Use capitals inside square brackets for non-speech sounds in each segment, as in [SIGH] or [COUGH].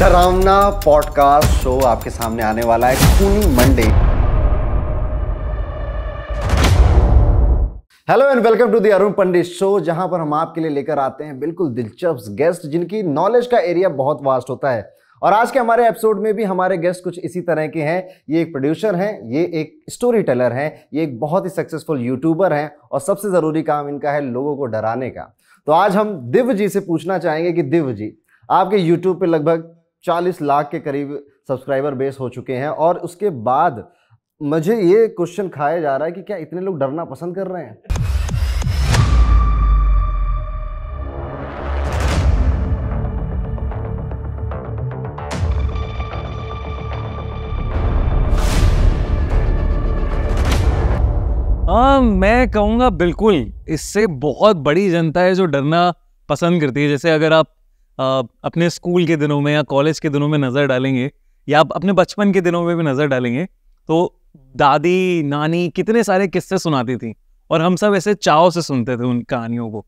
डरावना podcast show आपके सामने आने वाला है खूनी Monday hello and welcome to the Arun Pandit show जहां पर हम आपके लिए लेकर आते हैं बिल्कुल दिलचस्प गेस्ट जिनकी नॉलेज का एरिया बहुत वास्ट होता है और आज के हमारे एपिसोड में भी हमारे गेस्ट कुछ इसी तरह के हैं ये एक प्रोड्यूसर हैं ये एक स्टोरी टेलर हैं ये एक बहुत ही सक्सेसफुल यूट्यूबर हैं और सबसे ज़रूरी काम इनका है लोगों को डराने का तो आज हम दिव्य जी से पूछना चाहेंगे कि दिव्य जी आपके यूट्यूब पे लगभग चालीस लाख के करीब सब्सक्राइबर बेस हो चुके हैं और उसके बाद मुझे ये क्वेश्चन खाया जा रहा है कि क्या इतने लोग डरना पसंद कर रहे हैं आ, हाँ, मैं कहूंगा बिल्कुल इससे बहुत बड़ी जनता है जो डरना पसंद करती है जैसे अगर आप अपने स्कूल के दिनों में या कॉलेज के दिनों में नज़र डालेंगे या आप अपने बचपन के दिनों में भी नज़र डालेंगे तो दादी नानी कितने सारे किस्से सुनाती थी और हम सब ऐसे चाव से सुनते थे उन कहानियों को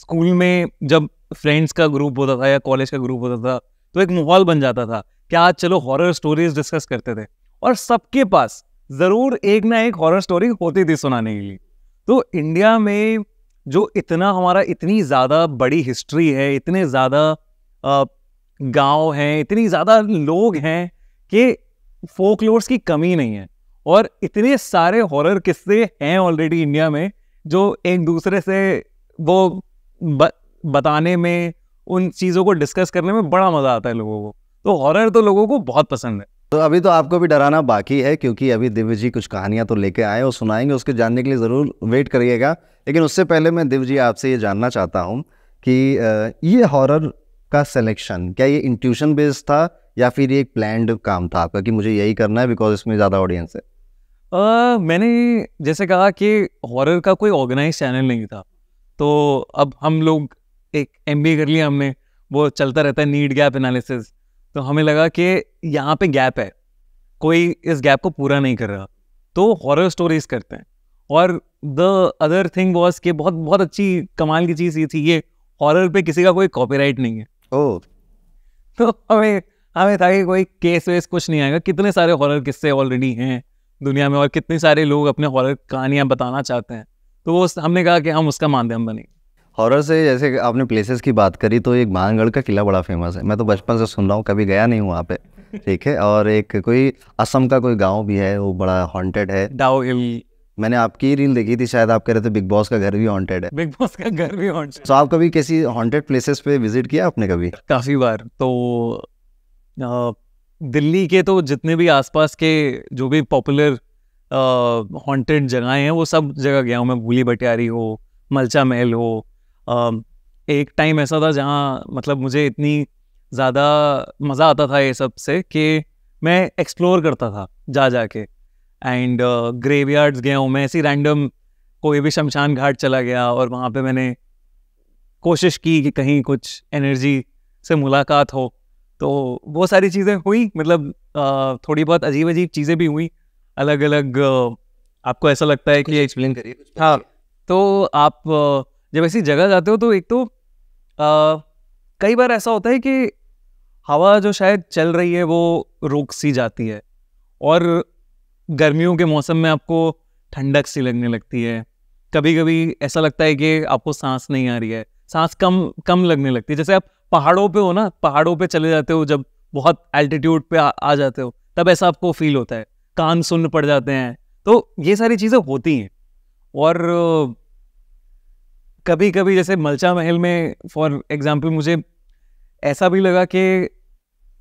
स्कूल में जब फ्रेंड्स का ग्रुप होता था या कॉलेज का ग्रुप होता था तो एक माहौल बन जाता था कि आज चलो हॉरर स्टोरीज डिस्कस करते थे और सबके पास ज़रूर एक ना एक हॉरर स्टोरी होती थी सुनाने के लिए तो इंडिया में जो इतना हमारा इतनी ज़्यादा बड़ी हिस्ट्री है इतने ज़्यादा गांव हैं इतनी ज़्यादा लोग हैं कि फोकलोर्स की कमी नहीं है और इतने सारे हॉरर किस्से हैं ऑलरेडी इंडिया में जो एक दूसरे से वो ब, बताने में उन चीज़ों को डिस्कस करने में बड़ा मज़ा आता है लोगों को तो हॉरर तो लोगों को बहुत पसंद है तो अभी तो आपको भी डराना बाकी है क्योंकि अभी दिव्य जी कुछ कहानियां तो लेके आए और सुनाएंगे उसके जानने के लिए ज़रूर वेट करिएगा लेकिन उससे पहले मैं दिव्य जी आपसे ये जानना चाहता हूँ कि ये हॉरर का सिलेक्शन क्या ये इंट्यूशन बेस्ड था या फिर ये एक प्लान्ड काम था आपका कि मुझे यही करना है बिकॉज इसमें ज़्यादा ऑडियंस है आ, मैंने जैसे कहा कि हॉरर का कोई ऑर्गेनाइज चैनल नहीं था तो अब हम लोग एक एम कर लिया हमने वो चलता रहता है नीड गैप एनालिसिस तो हमें लगा कि यहाँ पे गैप है कोई इस गैप को पूरा नहीं कर रहा तो हॉरर स्टोरीज करते हैं और द अदर थिंग वॉज कि बहुत बहुत अच्छी कमाल की चीज़ ये थी ये हॉरर पे किसी का कोई कॉपीराइट नहीं है ओ तो हमें हमें था कि कोई केस वेस कुछ नहीं आएगा कितने सारे हॉरर किस्से ऑलरेडी हैं दुनिया में और कितने सारे लोग अपने हॉरर कहानियाँ बताना चाहते हैं तो वो हमने कहा कि हम उसका माध्यम बने हॉरर से जैसे आपने प्लेसेस की बात करी तो एक महानगढ़ का किला बड़ा फेमस है मैं तो बचपन से सुन रहा हूँ कभी गया नहीं हूँ वहाँ पे [LAUGHS] ठीक है और एक कोई असम का कोई गांव भी है वो बड़ा हॉन्टेड है डाओ हिल मैंने आपकी रील देखी थी शायद आप कह रहे थे बिग बॉस का घर भी हॉन्टेड है बिग बॉस का घर भी हॉन्टेड तो आप कभी किसी हॉन्टेड प्लेसेस पे विजिट किया आपने कभी काफ़ी बार तो दिल्ली के तो जितने भी आसपास के जो भी पॉपुलर हॉन्टेड जगहें हैं वो सब जगह गया हूँ मैं भूली बटियारी हो मलचा महल हो आ, एक टाइम ऐसा था जहाँ मतलब मुझे इतनी ज़्यादा मज़ा आता था ये सब से कि मैं एक्सप्लोर करता था जा जा के एंड ग्रेवयार्ड्स गया हूँ मैं ऐसी रैंडम कोई भी शमशान घाट चला गया और वहाँ पे मैंने कोशिश की कि कहीं कुछ एनर्जी से मुलाकात हो तो वो सारी चीज़ें हुई मतलब थोड़ी बहुत अजीब अजीब चीज़ें भी हुई अलग अलग आपको ऐसा लगता है कि एक्सप्लेन करिए हाँ तो आप जब ऐसी जगह जाते हो तो एक तो कई बार ऐसा होता है कि हवा जो शायद चल रही है वो रुक सी जाती है और गर्मियों के मौसम में आपको ठंडक सी लगने लगती है कभी कभी ऐसा लगता है कि आपको सांस नहीं आ रही है सांस कम कम लगने लगती है जैसे आप पहाड़ों पे हो ना पहाड़ों पे चले जाते हो जब बहुत एल्टीट्यूड पे आ, आ जाते हो तब ऐसा आपको फील होता है कान सुन पड़ जाते हैं तो ये सारी चीज़ें होती हैं और कभी कभी जैसे मलचा महल में फॉर एग्जाम्पल मुझे ऐसा भी लगा कि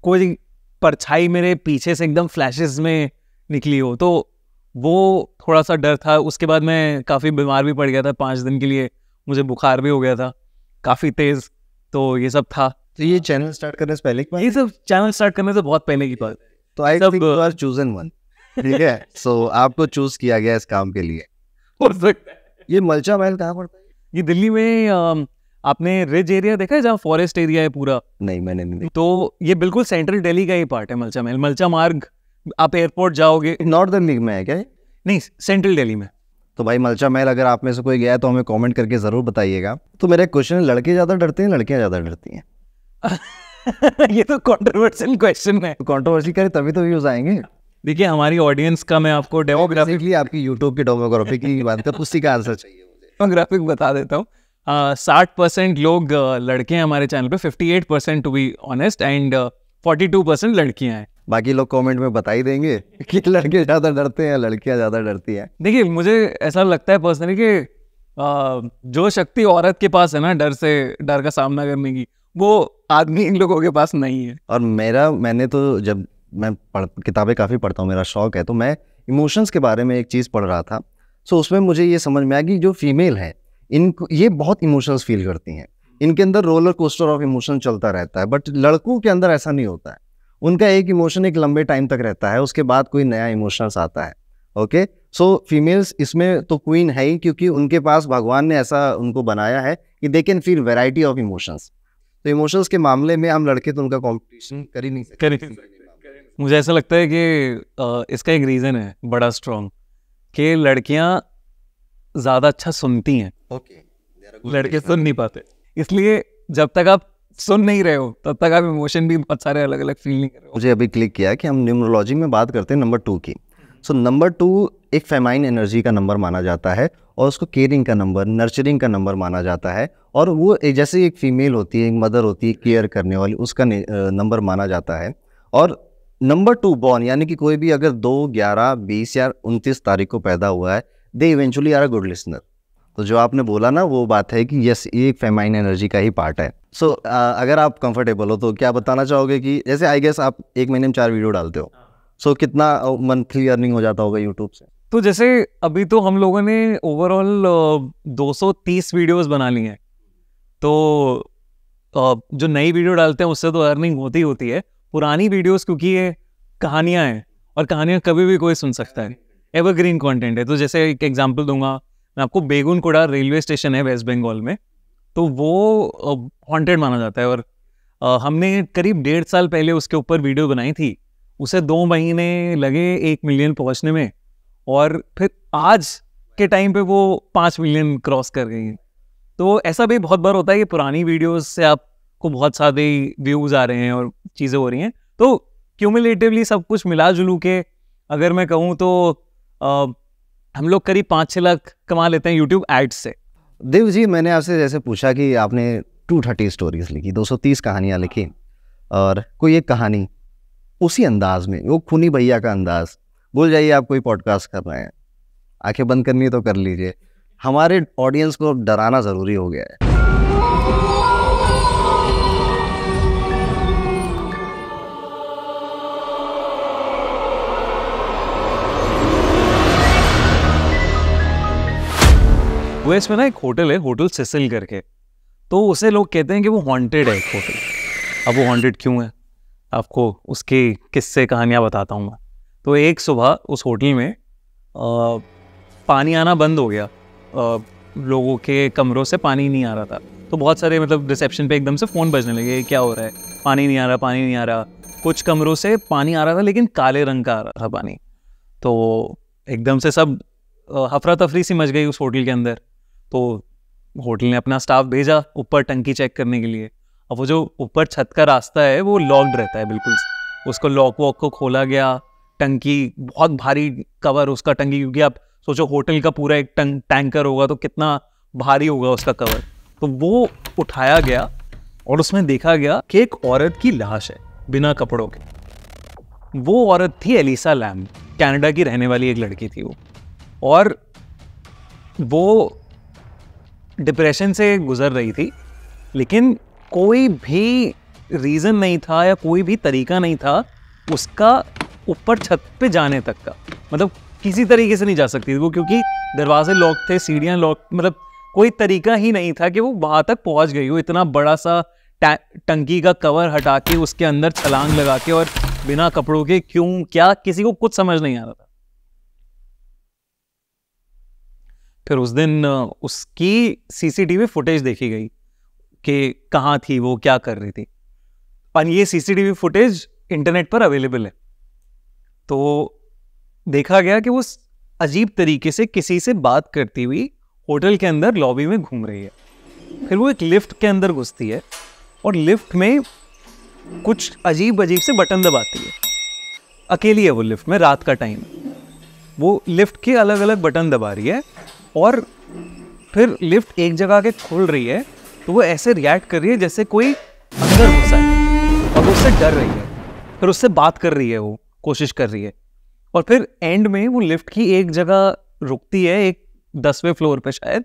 कोई परछाई मेरे पीछे से एकदम फ्लैशेस में निकली हो तो वो थोड़ा सा डर था उसके बाद मैं काफ़ी बीमार भी पड़ गया था पाँच दिन के लिए मुझे बुखार भी हो गया था काफ़ी तेज़ तो ये सब था तो ये चैनल स्टार्ट करने से पहले की बात ये सब चैनल स्टार्ट करने से बहुत पहले की बात तो I think you are chosen one ठीक है सो [LAUGHS] आपको चूज किया गया इस काम के लिए हो सकता ये मलचा महल कहाँ पड़ता है ये दिल्ली में आपने रिज एरिया देखा है जहाँ फॉरेस्ट एरिया है पूरा नहीं मैंने नहीं तो ये बिल्कुल सेंट्रल दिल्ली का ही पार्ट है मलचा महल मलचा मार्ग आप एयरपोर्ट जाओगे नॉर्थ दिल्ली में है क्या नहीं सेंट्रल दिल्ली में तो भाई मलचा महल अगर आप में से कोई गया है तो हमें कमेंट करके ज़रूर बताइएगा तो मेरा क्वेश्चन है लड़के ज़्यादा डरते हैं लड़कियाँ ज़्यादा डरती हैं [LAUGHS] ये तो कॉन्ट्रोवर्सियल क्वेश्चन है कॉन्ट्रोवर्सी तो करें तभी तो व्यूज आएंगे देखिए हमारी ऑडियंस का मैं आपको डेमोग्राफिकली आपकी यूट्यूब की डेमोग्राफी की बात कर उसी का आंसर चाहिए डेमोग्राफिक बता देता हूँ साठ परसेंट लोग लड़के हैं हमारे चैनल पे fifty eight percent to be honest and forty two percent लड़कियाँ हैं बाकी लोग कमेंट में बता ही देंगे [LAUGHS] कि लड़के ज़्यादा डरते हैं लड़कियाँ ज़्यादा डरती हैं देखिए मुझे ऐसा लगता है पर्सनली कि जो शक्ति औरत के पास है ना डर से डर का सामना करने की वो आदमी इन लोगों के पास नहीं है और मेरा मैंने तो जब मैं पढ़ किताबें काफ़ी पढ़ता हूँ मेरा शौक है तो मैं इमोशंस के बारे में एक चीज़ पढ़ रहा था सो उसमें मुझे ये समझ में आया कि जो फीमेल है इनको ये बहुत इमोशंस फील करती हैं इनके अंदर रोलर कोस्टर ऑफ इमोशन चलता रहता है बट लड़कों के अंदर ऐसा नहीं होता है उनका एक इमोशन एक लंबे टाइम तक रहता है उसके बाद कोई नया इमोशंस आता है ओके सो फीमेल्स इसमें तो क्वीन है ही क्योंकि उनके पास भगवान ने ऐसा उनको बनाया है कि they can feel variety of emotions तो इमोशंस के मामले में हम लड़के तो उनका कॉम्पिटिशन कर ही नहीं सकते कर ही मुझे ऐसा लगता है कि इसका एक रीज़न है बड़ा स्ट्रॉन्ग कि लड़कियाँ ज़्यादा अच्छा सुनती हैं ओके okay. लड़के सुन नहीं पाते इसलिए जब तक आप सुन नहीं रहे हो तब तक आप इमोशन भी बहुत सारे अलग अलग फील नहीं कर रहे हो मुझे अभी क्लिक किया कि हम न्यूमरोलॉजी में बात करते हैं नंबर टू की सो नंबर टू एक फेमाइन एनर्जी का नंबर माना जाता है और उसको केयरिंग का नंबर नर्चरिंग का नंबर माना जाता है और वो एक जैसे एक फीमेल होती है एक मदर होती है केयर करने वाली उसका नंबर माना जाता है और नंबर टू बॉर्न यानी कि कोई भी अगर दो ग्यारह बीस या उनतीस तारीख को पैदा हुआ है they eventually are a good listener तो जो आपने बोला ना वो बात है कि यस ये एक फेमाइन एनर्जी का ही पार्ट है सो so, uh, अगर आप कंफर्टेबल हो तो क्या बताना चाहोगे कि जैसे आई गेस आप एक महीने में चार वीडियो डालते हो सो so, कितना मंथली uh, अर्निंग हो जाता होगा यूट्यूब से तो जैसे अभी तो हम लोगों ने ओवरऑल 230 वीडियोस बना ली हैं तो uh, जो नई वीडियो डालते हैं उससे तो अर्निंग होती होती है पुरानी वीडियोस क्योंकि ये कहानियाँ हैं और कहानियाँ कभी भी कोई सुन सकता है एवरग्रीन कंटेंट है तो जैसे एक एग्जांपल दूंगा मैं आपको बेगुन कोड़ा रेलवे स्टेशन है वेस्ट बंगाल में तो वो हॉन्टेड माना जाता है और हमने करीब डेढ़ साल पहले उसके ऊपर वीडियो बनाई थी उसे दो महीने लगे एक मिलियन पहुंचने में और फिर आज के टाइम पे वो पाँच मिलियन क्रॉस कर गई है तो ऐसा भी बहुत बार होता है कि पुरानी वीडियोस से आपको बहुत सारे व्यूज़ आ रहे हैं और चीज़ें हो रही हैं तो क्यूमुलेटिवली सब कुछ मिला जुलू के अगर मैं कहूँ तो आ, हम लोग करीब पाँच छः लाख कमा लेते हैं यूट्यूब एड्स से देव जी मैंने आपसे जैसे पूछा कि आपने टू थर्टी स्टोरीज लिखी 230 कहानियाँ हाँ। लिखी और कोई एक कहानी उसी अंदाज में वो खूनी भैया का अंदाज बोल जाइए आप कोई पॉडकास्ट कर रहे हैं आंखें बंद करनी है तो कर लीजिए हमारे ऑडियंस को डराना ज़रूरी हो गया है यूएस में ना एक होटल है होटल सेसिल करके तो उसे लोग कहते हैं कि वो हॉन्टेड है एक होटल अब वो हॉन्टेड क्यों है आपको उसकी किस्से कहानियाँ बताता हूँ मैं तो एक सुबह उस होटल में आ, पानी आना बंद हो गया आ, लोगों के कमरों से पानी नहीं आ रहा था तो बहुत सारे मतलब रिसेप्शन पे एकदम से फ़ोन बजने लगे क्या हो रहा है पानी नहीं आ रहा पानी नहीं आ रहा कुछ कमरों से पानी आ रहा था लेकिन काले रंग का आ रहा था पानी तो एकदम से सब हफरा तफरी सी मच गई उस होटल के अंदर तो होटल ने अपना स्टाफ भेजा ऊपर टंकी चेक करने के लिए अब वो जो ऊपर छत का रास्ता है वो लॉक्ड रहता है बिल्कुल उसको लॉक वॉक को खोला गया टंकी बहुत भारी कवर उसका टंकी क्योंकि आप सोचो होटल का पूरा एक टंक टैंकर होगा तो कितना भारी होगा उसका कवर तो वो उठाया गया और उसमें देखा गया कि एक औरत की लाश है बिना कपड़ों के वो औरत थी एलिसा लैम कनाडा की रहने वाली एक लड़की थी वो और वो डिप्रेशन से गुज़र रही थी लेकिन कोई भी रीज़न नहीं था या कोई भी तरीका नहीं था उसका ऊपर छत पे जाने तक का मतलब किसी तरीके से नहीं जा सकती थी वो क्योंकि दरवाजे लॉक थे सीढ़ियाँ लॉक मतलब कोई तरीका ही नहीं था कि वो वहाँ तक पहुँच गई हो इतना बड़ा सा टंकी का कवर हटा के उसके अंदर छलांग लगा के और बिना कपड़ों के क्यों क्या किसी को कुछ समझ नहीं आ रहा था फिर उस दिन उसकी सीसीटीवी फुटेज देखी गई कि कहाँ थी वो क्या कर रही थी और ये सीसीटीवी फुटेज इंटरनेट पर अवेलेबल है तो देखा गया कि वो अजीब तरीके से किसी से बात करती हुई होटल के अंदर लॉबी में घूम रही है फिर वो एक लिफ्ट के अंदर घुसती है और लिफ्ट में कुछ अजीब अजीब से बटन दबाती है अकेली है वो लिफ्ट में रात का टाइम वो लिफ्ट के अलग अलग बटन दबा रही है और फिर लिफ्ट एक जगह आके खुल रही है तो वो ऐसे रिएक्ट कर रही है जैसे कोई अंदर घुसा है और उससे डर रही है फिर उससे बात कर रही है वो कोशिश कर रही है और फिर एंड में वो लिफ्ट की एक जगह रुकती है एक दसवें फ्लोर पे शायद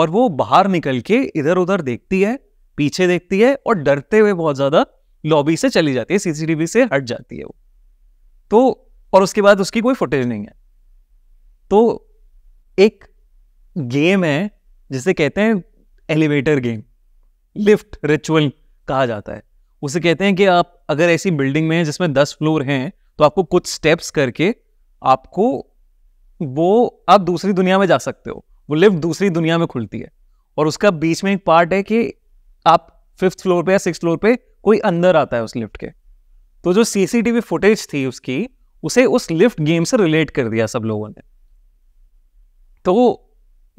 और वो बाहर निकल के इधर उधर देखती है पीछे देखती है और डरते हुए बहुत ज़्यादा लॉबी से चली जाती है सीसीटीवी से हट जाती है वो तो और उसके बाद उसकी कोई फुटेज नहीं है तो एक गेम है जिसे कहते हैं एलिवेटर गेम लिफ्ट रिचुअल कहा जाता है उसे कहते हैं कि आप अगर ऐसी बिल्डिंग में हैं जिसमें दस फ्लोर हैं तो आपको कुछ स्टेप्स करके आपको वो आप दूसरी दुनिया में जा सकते हो वो लिफ्ट दूसरी दुनिया में खुलती है और उसका बीच में एक पार्ट है कि आप फिफ्थ फ्लोर पे या सिक्स फ्लोर पे कोई अंदर आता है उस लिफ्ट के तो जो सीसीटीवी फुटेज थी उसकी उसे उस लिफ्ट गेम से रिलेट कर दिया सब लोगों ने तो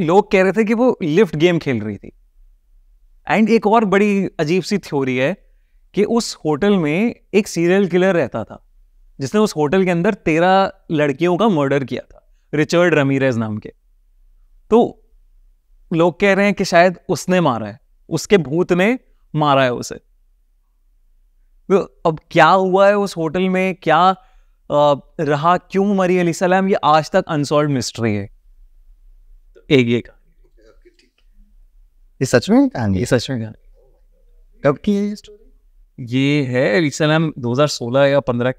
लोग कह रहे थे कि वो लिफ्ट गेम खेल रही थी एंड एक और बड़ी अजीब सी थ्योरी है कि उस होटल में एक सीरियल किलर रहता था जिसने उस होटल के अंदर तेरह लड़कियों का मर्डर किया था रिचर्ड रमीरेज नाम के तो लोग कह रहे हैं कि शायद उसने मारा है उसके भूत ने मारा है उसे तो अब क्या हुआ है उस होटल में क्या आ, रहा क्यों मरी अली सलाम ये आज तक अनसॉल्व मिस्ट्री है एक ये ये सच में कहानी ये सच में कहानी कब की है ये स्टोरी ये है या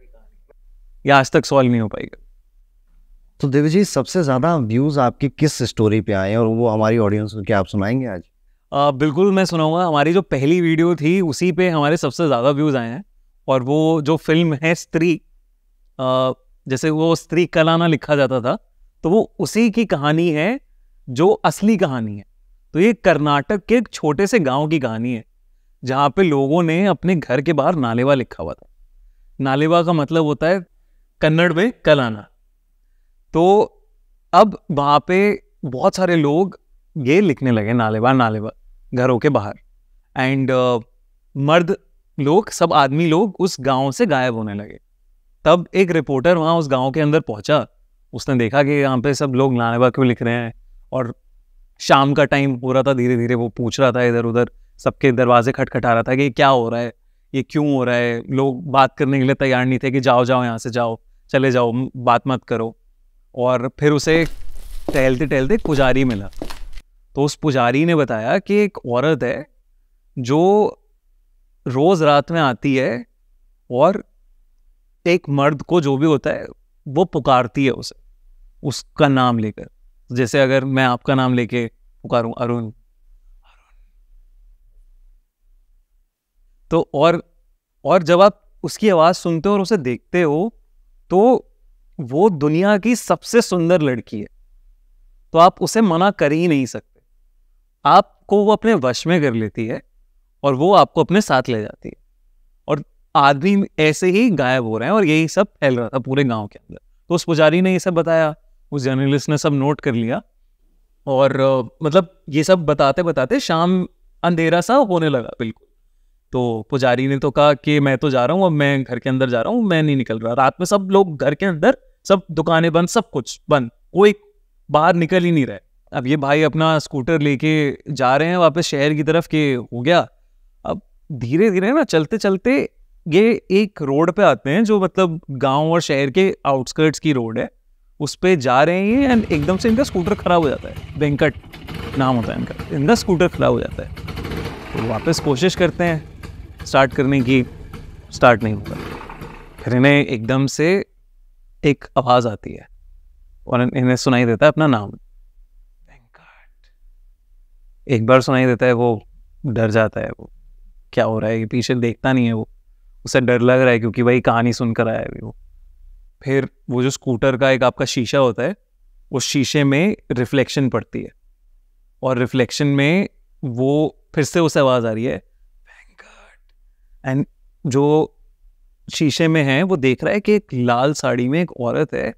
की आज तक सॉल्व नहीं हो पाएगा तो देवी जी सबसे ज़्यादा व्यूज़ आपकी किस स्टोरी पे आए और वो हमारी ऑडियंस को क्या आप सुनाएंगे आज आ, बिल्कुल मैं सुनाऊंगा हमारी जो पहली वीडियो थी उसी पे हमारे सबसे ज़्यादा व्यूज़ आए हैं और वो जो फिल्म है स्त्री आ, जैसे वो स्त्री कलाना लिखा जाता था तो वो उसी की कहानी है जो असली कहानी है तो ये कर्नाटक के एक छोटे से गांव की कहानी है जहां पे लोगों ने अपने घर के बाहर नालेवा लिखा हुआ था नालेवा का मतलब होता है कन्नड़ में कलाना तो अब वहां पे बहुत सारे लोग ये लिखने लगे नालेवा नालेवा घरों के बाहर एंड uh, मर्द लोग सब आदमी लोग उस गांव से गायब होने लगे तब एक रिपोर्टर वहां उस गांव के अंदर पहुंचा उसने देखा कि यहाँ पे सब लोग नालेवा क्यों लिख रहे हैं और शाम का टाइम हो रहा था धीरे धीरे वो पूछ रहा था इधर उधर सबके दरवाजे खटखटा रहा था कि क्या हो रहा है ये क्यों हो रहा है लोग बात करने के लिए तैयार नहीं थे कि जाओ जाओ यहाँ से जाओ चले जाओ बात मत करो और फिर उसे टहलते टहलते पुजारी मिला तो उस पुजारी ने बताया कि एक औरत है जो रोज़ रात में आती है और एक मर्द को जो भी होता है वो पुकारती है उसे उसका नाम लेकर जैसे अगर मैं आपका नाम लेके पुकारूं अरुण तो और और जब आप उसकी आवाज़ सुनते हो और उसे देखते हो तो वो दुनिया की सबसे सुंदर लड़की है तो आप उसे मना कर ही नहीं सकते आपको वो अपने वश में कर लेती है और वो आपको अपने साथ ले जाती है और आदमी ऐसे ही गायब हो रहे हैं और यही सब फैल रहा था पूरे गांव के अंदर तो उस पुजारी ने ये सब बताया उस जर्नलिस्ट ने सब नोट कर लिया और मतलब ये सब बताते बताते शाम अंधेरा सा होने लगा बिल्कुल तो पुजारी ने तो कहा कि मैं तो जा रहा हूँ अब मैं घर के अंदर जा रहा हूँ मैं नहीं निकल रहा रात में सब लोग घर के अंदर सब दुकानें बंद सब कुछ बंद कोई बाहर निकल ही नहीं रहे अब ये भाई अपना स्कूटर लेके जा रहे हैं वापस शहर की तरफ के हो गया अब धीरे धीरे ना चलते चलते ये एक रोड पे आते हैं जो मतलब गांव और शहर के आउटस्कर्ट्स की रोड है उस पर जा रहे हैं एंड एकदम से इनका स्कूटर ख़राब हो जाता है वेंकट नाम होता है इनका इनका स्कूटर ख़राब हो जाता है तो वापस कोशिश करते हैं स्टार्ट करने की स्टार्ट नहीं होता फिर इन्हें एकदम से एक आवाज़ आती है और इन्हें सुनाई देता है अपना नाम वेंकट एक बार सुनाई देता है वो डर जाता है वो क्या हो रहा है पीछे देखता नहीं है वो उसे डर लग रहा है क्योंकि भाई कहानी सुनकर आया है वो फिर वो जो स्कूटर का एक आपका शीशा होता है उस शीशे में रिफ्लेक्शन पड़ती है और रिफ्लेक्शन में वो फिर से उस आवाज़ आ रही है एंड जो शीशे में है वो देख रहा है कि एक लाल साड़ी में एक औरत है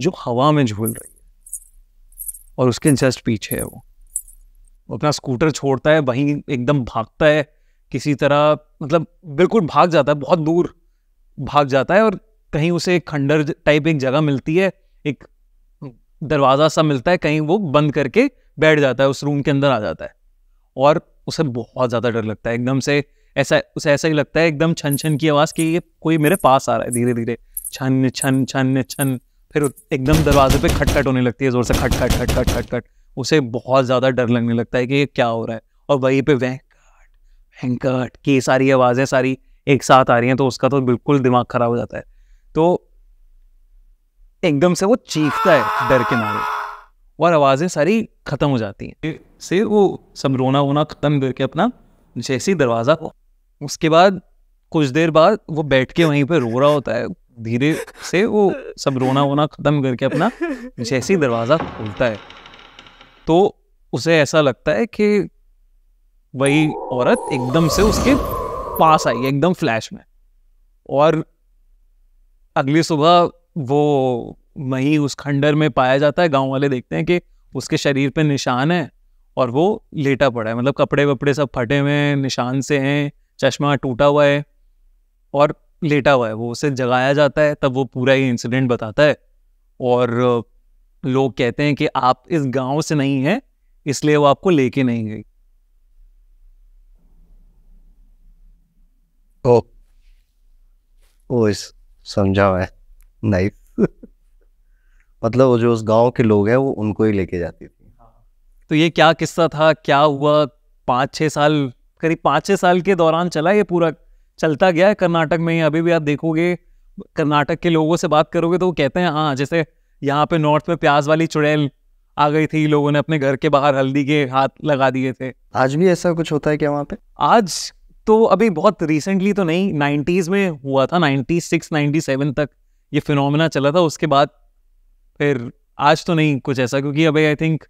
जो हवा में झूल रही है और उसके जस्ट पीछे है वो अपना स्कूटर छोड़ता है वहीं एकदम भागता है किसी तरह मतलब बिल्कुल भाग जाता है बहुत दूर भाग जाता है और कहीं उसे एक खंडर टाइप एक जगह मिलती है एक दरवाज़ा सा मिलता है कहीं वो बंद करके बैठ जाता है उस रूम के अंदर आ जाता है और उसे बहुत ज़्यादा डर लगता है एकदम से ऐसा उसे ऐसा ही लगता है एकदम छन छन की आवाज़ कि ये कोई मेरे पास आ रहा है धीरे धीरे छन छन छन छन फिर एकदम दरवाजे पे खटखट होने लगती है ज़ोर से खट खट खट खट खट खट उसे बहुत ज़्यादा डर लगने लगता है कि ये क्या हो रहा है और वहीं पे वैंकट वेंकट की सारी आवाज़ें सारी एक साथ आ रही हैं तो उसका तो बिल्कुल दिमाग ख़राब हो जाता है तो एकदम से वो चीखता है डर के मारे और आवाज़ें सारी ख़त्म हो जाती हैं से वो सब रोना वोना ख़त्म करके अपना जैसे ही दरवाज़ा उसके बाद कुछ देर बाद वो बैठ के वहीं पे रो रहा होता है धीरे से वो सब रोना वोना ख़त्म करके अपना जैसे ही दरवाज़ा खोलता है तो उसे ऐसा लगता है कि वही औरत एकदम से उसके पास आई एकदम फ्लैश में और अगली सुबह वो वही उस खंडर में पाया जाता है गांव वाले देखते हैं कि उसके शरीर पे निशान है और वो लेटा पड़ा है मतलब कपड़े वपड़े सब फटे हुए हैं निशान से हैं चश्मा टूटा हुआ है और लेटा हुआ है वो उसे जगाया जाता है तब वो पूरा ही इंसिडेंट बताता है और लोग कहते हैं कि आप इस गांव से नहीं हैं इसलिए वो आपको लेके नहीं गई ओ ओ इस समझा मैं नाइस [LAUGHS] मतलब वो जो उस गांव के लोग हैं वो उनको ही लेके जाती थी तो ये क्या किस्सा था क्या हुआ पाँच छः साल करीब पाँच छः साल के दौरान चला ये पूरा चलता गया है कर्नाटक में अभी भी आप देखोगे कर्नाटक के लोगों से बात करोगे तो वो कहते हैं हाँ जैसे यहाँ पे नॉर्थ में प्याज वाली चुड़ैल आ गई थी लोगों ने अपने घर के बाहर हल्दी के हाथ लगा दिए थे आज भी ऐसा कुछ होता है क्या वहाँ पे आज तो अभी बहुत रिसेंटली तो नहीं नाइन्टीज़ में हुआ था नाइन्टी सिक्स नाइन्टी सेवन तक ये फिनोमिना चला था उसके बाद फिर आज तो नहीं कुछ ऐसा क्योंकि अभी आई थिंक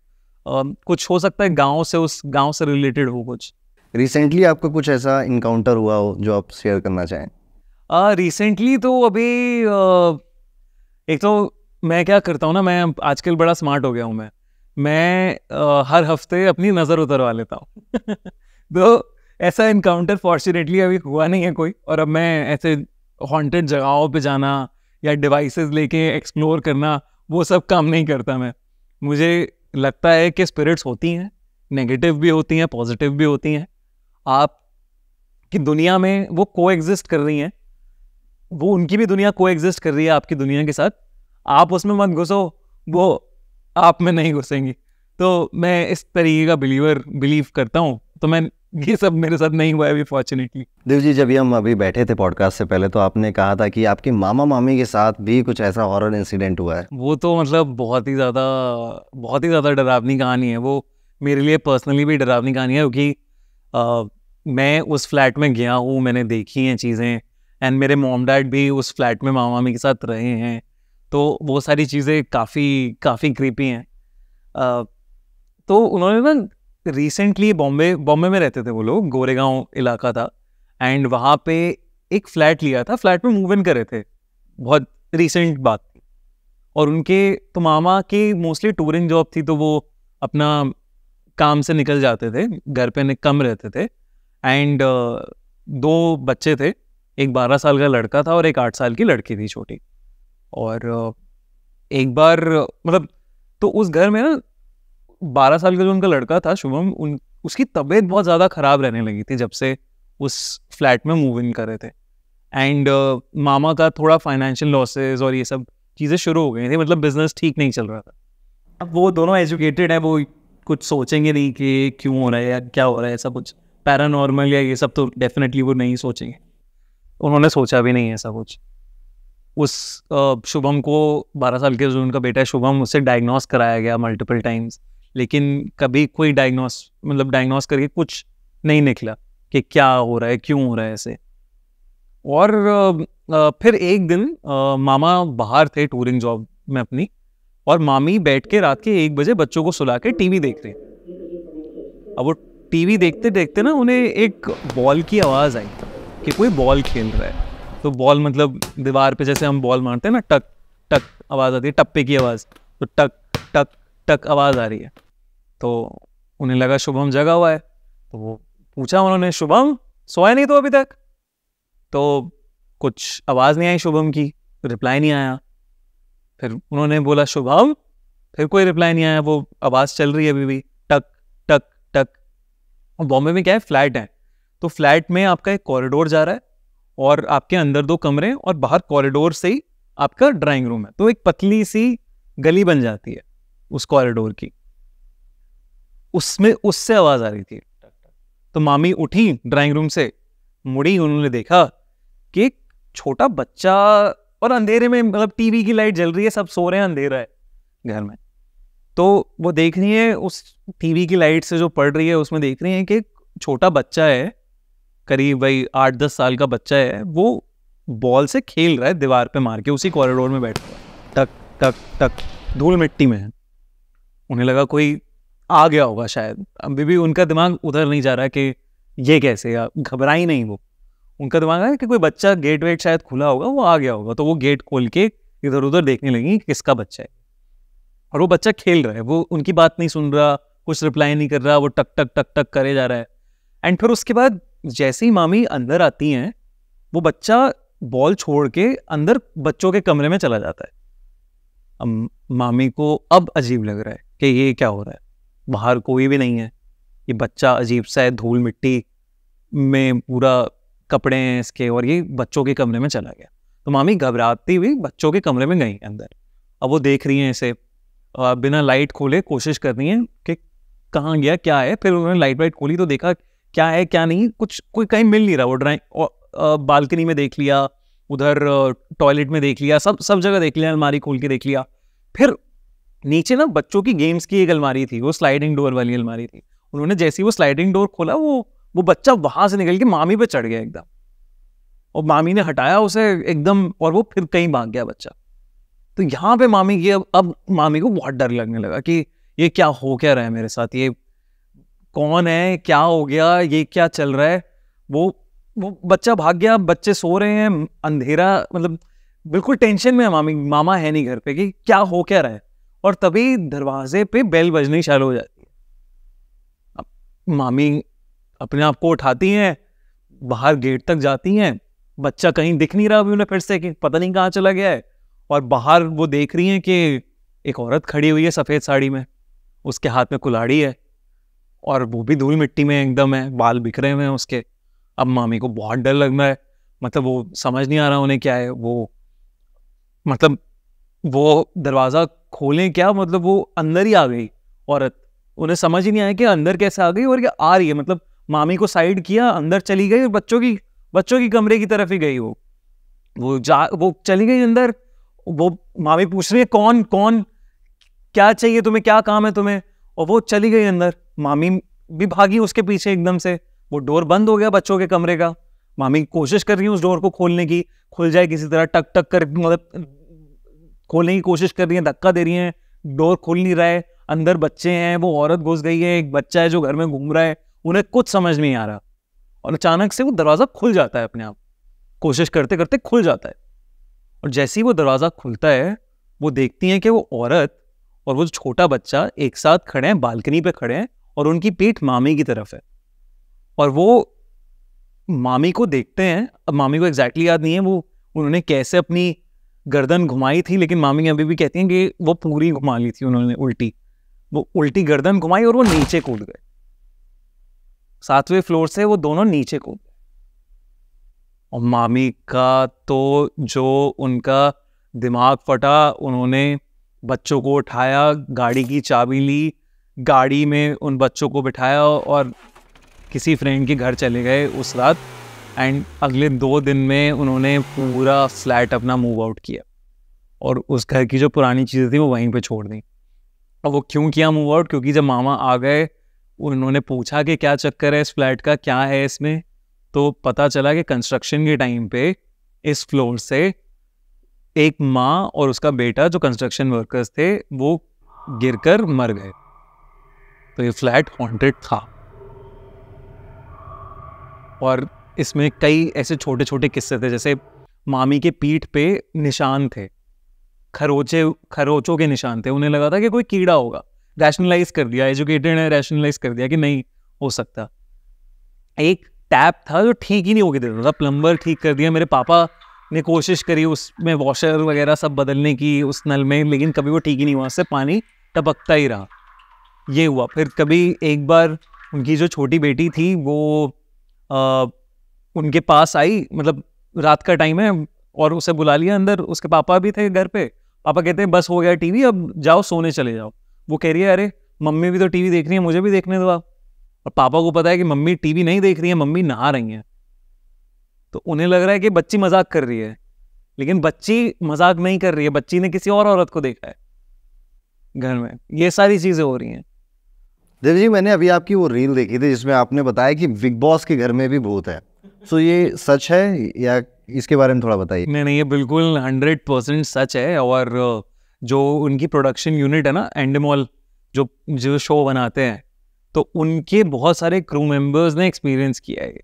कुछ हो सकता है गाँव से उस गाँव से रिलेटेड हो कुछ रिसेंटली आपका कुछ ऐसा इनकाउंटर हुआ हो जो आप शेयर करना चाहें रिसेंटली uh, तो अभी uh, एक तो मैं क्या करता हूँ ना मैं आजकल बड़ा स्मार्ट हो गया हूँ मैं मैं uh, हर हफ्ते अपनी नज़र उतरवा लेता हूँ [LAUGHS] तो ऐसा इनकाउंटर फॉर्चुनेटली अभी हुआ नहीं है कोई और अब मैं ऐसे हॉन्टेड जगहों पे जाना या डिवाइसेस लेके एक्सप्लोर करना वो सब काम नहीं करता मैं मुझे लगता है कि स्पिरिट्स होती हैं नेगेटिव भी होती हैं पॉजिटिव भी होती हैं आप की दुनिया में वो को कर रही हैं वो उनकी भी दुनिया को कर रही है आपकी दुनिया के साथ आप उसमें मत घुसो वो आप में नहीं घुसेंगी तो मैं इस तरीके का बिलीवर बिलीव करता हूँ तो मैं [LAUGHS] ये सब मेरे साथ नहीं हुआ है अभी फॉर्चुनेटली देव जी जब हम अभी बैठे थे पॉडकास्ट से पहले तो आपने कहा था कि आपके मामा मामी के साथ भी कुछ ऐसा हॉरर इंसिडेंट हुआ है वो तो मतलब बहुत ही ज़्यादा बहुत ही ज़्यादा डरावनी कहानी है वो मेरे लिए पर्सनली भी डरावनी कहानी है क्योंकि मैं उस फ्लैट में गया हूँ मैंने देखी हैं चीज़ें एंड मेरे मोम डैड भी उस फ्लैट में मामा मामी के साथ रहे हैं तो वो सारी चीज़ें काफ़ी काफ़ी क्रीपी हैं तो उन्होंने ना रिसेंटली बॉम्बे बॉम्बे में रहते थे वो लोग गोरेगांव इलाका था एंड वहाँ पे एक फ्लैट लिया था फ्लैट में मूव इन करे थे बहुत रिसेंट बात थी और उनके तो मामा की मोस्टली टूरिंग जॉब थी तो वो अपना काम से निकल जाते थे घर पे कम रहते थे एंड uh, दो बच्चे थे एक बारह साल का लड़का था और एक आठ साल की लड़की थी छोटी और uh, एक बार मतलब तो उस घर में ना बारह साल का जो उनका लड़का था शुभम उन उसकी तबीयत बहुत ज़्यादा ख़राब रहने लगी थी जब से उस फ्लैट में मूव इन कर रहे थे एंड uh, मामा का थोड़ा फाइनेंशियल लॉसेज और ये सब चीज़ें शुरू हो गई थी मतलब बिजनेस ठीक नहीं चल रहा था अब वो दोनों एजुकेटेड है वो कुछ सोचेंगे नहीं कि क्यों हो रहा है या क्या हो रहा है सब कुछ पैरानॉर्मल या ये सब तो डेफिनेटली वो नहीं सोचेंगे उन्होंने सोचा भी नहीं ऐसा कुछ उस uh, शुभम को बारह साल के जो उनका बेटा है शुभम उससे डायग्नोस कराया गया मल्टीपल टाइम्स लेकिन कभी कोई डायग्नोस मतलब डायग्नोस करके कुछ नहीं निकला कि क्या हो रहा है क्यों हो रहा है ऐसे और फिर एक दिन मामा बाहर थे टूरिंग जॉब में अपनी और मामी बैठ के रात के एक बजे बच्चों को सुला के टीवी देख रहे अब वो टीवी देखते देखते ना उन्हें एक बॉल की आवाज़ आई कि कोई बॉल खेल रहा है तो बॉल मतलब दीवार पे जैसे हम बॉल मारते हैं ना टक टक आवाज़ आती है टप्पे की आवाज़ तो टक टक टक आवाज़ आ रही है तो उन्हें लगा शुभम जगा हुआ है तो वो पूछा उन्होंने शुभम सोया नहीं तो अभी तक तो कुछ आवाज़ नहीं आई शुभम की रिप्लाई नहीं आया फिर उन्होंने बोला शुभम फिर कोई रिप्लाई नहीं आया वो आवाज़ चल रही है अभी भी टक टक टक बॉम्बे में क्या है फ्लैट है तो फ्लैट में आपका एक कॉरिडोर जा रहा है और आपके अंदर दो कमरे और बाहर कॉरिडोर से ही आपका ड्राइंग रूम है तो एक पतली सी गली बन जाती है उस कॉरिडोर की उसमें उससे आवाज आ रही थी तो मामी उठी ड्राइंग रूम से मुड़ी उन्होंने देखा कि छोटा बच्चा और अंधेरे में मतलब टीवी की लाइट जल रही है सब सो रहे हैं अंधेरा है घर में तो वो देख रही है उस टीवी की लाइट से जो पड़ रही है उसमें देख रही है कि छोटा बच्चा है करीब भाई आठ दस साल का बच्चा है वो बॉल से खेल रहा है दीवार पे मार के उसी कॉरिडोर में बैठ टक टक टक धूल मिट्टी में है उन्हें लगा कोई आ गया होगा शायद अभी भी उनका दिमाग उधर नहीं जा रहा है कि ये कैसे घबरा ही नहीं वो उनका दिमाग है कि कोई बच्चा गेट वेट शायद खुला होगा वो आ गया होगा तो वो गेट खोल के इधर उधर देखने लगी किसका बच्चा है और वो बच्चा खेल रहा है वो उनकी बात नहीं सुन रहा कुछ रिप्लाई नहीं कर रहा वो टक टक टक टक करे जा रहा है एंड फिर उसके बाद जैसे ही मामी अंदर आती हैं वो बच्चा बॉल छोड़ के अंदर बच्चों के कमरे में चला जाता है मामी को अब अजीब लग रहा है कि ये क्या हो रहा है बाहर कोई भी नहीं है ये बच्चा अजीब सा है धूल मिट्टी में पूरा कपड़े हैं इसके और ये बच्चों के कमरे में चला गया तो मामी घबराती हुई बच्चों के कमरे में गई अंदर अब वो देख रही हैं इसे बिना लाइट खोले कोशिश कर रही हैं कि कहाँ गया क्या है फिर उन्होंने लाइट वाइट खोली तो देखा क्या है क्या नहीं कुछ कोई कहीं मिल नहीं रहा वो ड्राइंग बालकनी में देख लिया उधर टॉयलेट में देख लिया सब सब जगह देख लिया अलमारी खोल के देख लिया फिर नीचे ना बच्चों की गेम्स की एक अलमारी थी वो स्लाइडिंग डोर वाली अलमारी थी उन्होंने जैसे ही वो स्लाइडिंग डोर खोला वो वो बच्चा वहां से निकल के मामी पे चढ़ गया एकदम और मामी ने हटाया उसे एकदम और वो फिर कहीं भाग गया बच्चा तो यहाँ पे मामी की अब अब मामी को बहुत डर लगने लगा कि ये क्या हो क्या रहा है मेरे साथ ये कौन है क्या हो गया ये क्या चल रहा है वो वो बच्चा भाग गया बच्चे सो रहे हैं अंधेरा मतलब बिल्कुल टेंशन में है मामी मामा है नहीं घर पे कि क्या हो क्या रहा है और तभी दरवाजे पे बेल बजनी चालू हो जाती है अब मामी अपने आप को उठाती हैं बाहर गेट तक जाती हैं बच्चा कहीं दिख नहीं रहा अभी उन्हें फिर से कि पता नहीं कहाँ चला गया है और बाहर वो देख रही हैं कि एक औरत खड़ी हुई है सफ़ेद साड़ी में उसके हाथ में कुल्हाड़ी है और वो भी धूल मिट्टी में एकदम है बाल बिखरे हुए हैं उसके अब मामी को बहुत डर लग रहा है मतलब वो समझ नहीं आ रहा उन्हें क्या है वो मतलब वो दरवाज़ा खोलें क्या मतलब वो अंदर ही आ गई औरत उन्हें समझ ही नहीं आया कि अंदर कैसे आ गई और क्या आ रही है मतलब मामी को साइड किया अंदर चली गई और बच्चों की बच्चों की कमरे की तरफ ही गई वो वो जा वो चली गई अंदर वो मामी पूछ रही है कौन कौन क्या चाहिए तुम्हें क्या काम है तुम्हें और वो चली गई अंदर मामी भी भागी उसके पीछे एकदम से वो डोर बंद हो गया बच्चों के कमरे का मामी कोशिश कर रही है उस डोर को खोलने की खुल जाए किसी तरह टक टक कर मतलब खोलने की कोशिश कर रही हैं धक्का दे रही हैं डोर खुल नहीं रहा है अंदर बच्चे हैं वो औरत घुस गई है एक बच्चा है जो घर में घूम रहा है उन्हें कुछ समझ नहीं आ रहा और अचानक से वो दरवाज़ा खुल जाता है अपने आप कोशिश करते करते खुल जाता है और जैसे ही वो दरवाज़ा खुलता है वो देखती हैं कि वो औरत और वो छोटा बच्चा एक साथ खड़े हैं बालकनी पे खड़े हैं और उनकी पीठ मामी की तरफ है और वो मामी को देखते हैं अब मामी को एग्जैक्टली याद नहीं है वो उन्होंने कैसे अपनी गर्दन घुमाई थी लेकिन मामी अभी भी कहती हैं कि वो पूरी घुमा ली थी उन्होंने उल्टी वो उल्टी गर्दन घुमाई और वो नीचे कूद गए सातवें फ्लोर से वो दोनों नीचे कूद और मामी का तो जो उनका दिमाग फटा उन्होंने बच्चों को उठाया गाड़ी की चाबी ली गाड़ी में उन बच्चों को बिठाया और किसी फ्रेंड के घर चले गए उस रात एंड अगले दो दिन में उन्होंने पूरा फ्लैट अपना मूव आउट किया और उस घर की जो पुरानी चीज़ें थी वो वहीं पे छोड़ दी और वो क्यों किया मूव आउट क्योंकि जब मामा आ गए उन्होंने पूछा कि क्या चक्कर है इस फ्लैट का क्या है इसमें तो पता चला कि कंस्ट्रक्शन के टाइम पे इस फ्लोर से एक माँ और उसका बेटा जो कंस्ट्रक्शन वर्कर्स थे वो गिरकर मर गए तो ये फ्लैट हॉन्टेड था और इसमें कई ऐसे छोटे छोटे किस्से थे जैसे मामी के पीठ पे निशान थे खरोचे खरोचों के निशान थे उन्हें लगा था कि कोई कीड़ा होगा रैशनलाइज कर दिया एजुकेटेड ने रैशनलाइज कर दिया कि नहीं हो सकता एक टैप था जो ठीक ही नहीं होगी दे रहा था प्लम्बर ठीक कर दिया मेरे पापा ने कोशिश करी उसमें वॉशर वगैरह सब बदलने की उस नल में लेकिन कभी वो ठीक ही नहीं हुआ उससे पानी टपकता ही रहा ये हुआ फिर कभी एक बार उनकी जो छोटी बेटी थी वो आ, उनके पास आई मतलब रात का टाइम है और उसे बुला लिया अंदर उसके पापा भी थे घर पे पापा कहते हैं बस हो गया टीवी अब जाओ सोने चले जाओ वो कह रही है अरे मम्मी भी तो टीवी देख रही है मुझे भी देखने दो आप और पापा को पता है कि मम्मी टीवी नहीं देख रही है मम्मी नहा रही है तो उन्हें लग रहा है कि बच्ची मजाक कर रही है लेकिन बच्ची मजाक नहीं कर रही है बच्ची ने किसी और औरत को देखा है घर में ये सारी चीज़ें हो रही हैं देव जी मैंने अभी आपकी वो रील देखी थी जिसमें आपने बताया कि बिग बॉस के घर में भी भूत है सो ये सच है या इसके बारे में थोड़ा बताइए नहीं नहीं ये बिल्कुल हंड्रेड परसेंट सच है और जो उनकी प्रोडक्शन यूनिट है ना एंडमॉल जो जो शो बनाते हैं तो उनके बहुत सारे क्रू मेंबर्स ने एक्सपीरियंस किया है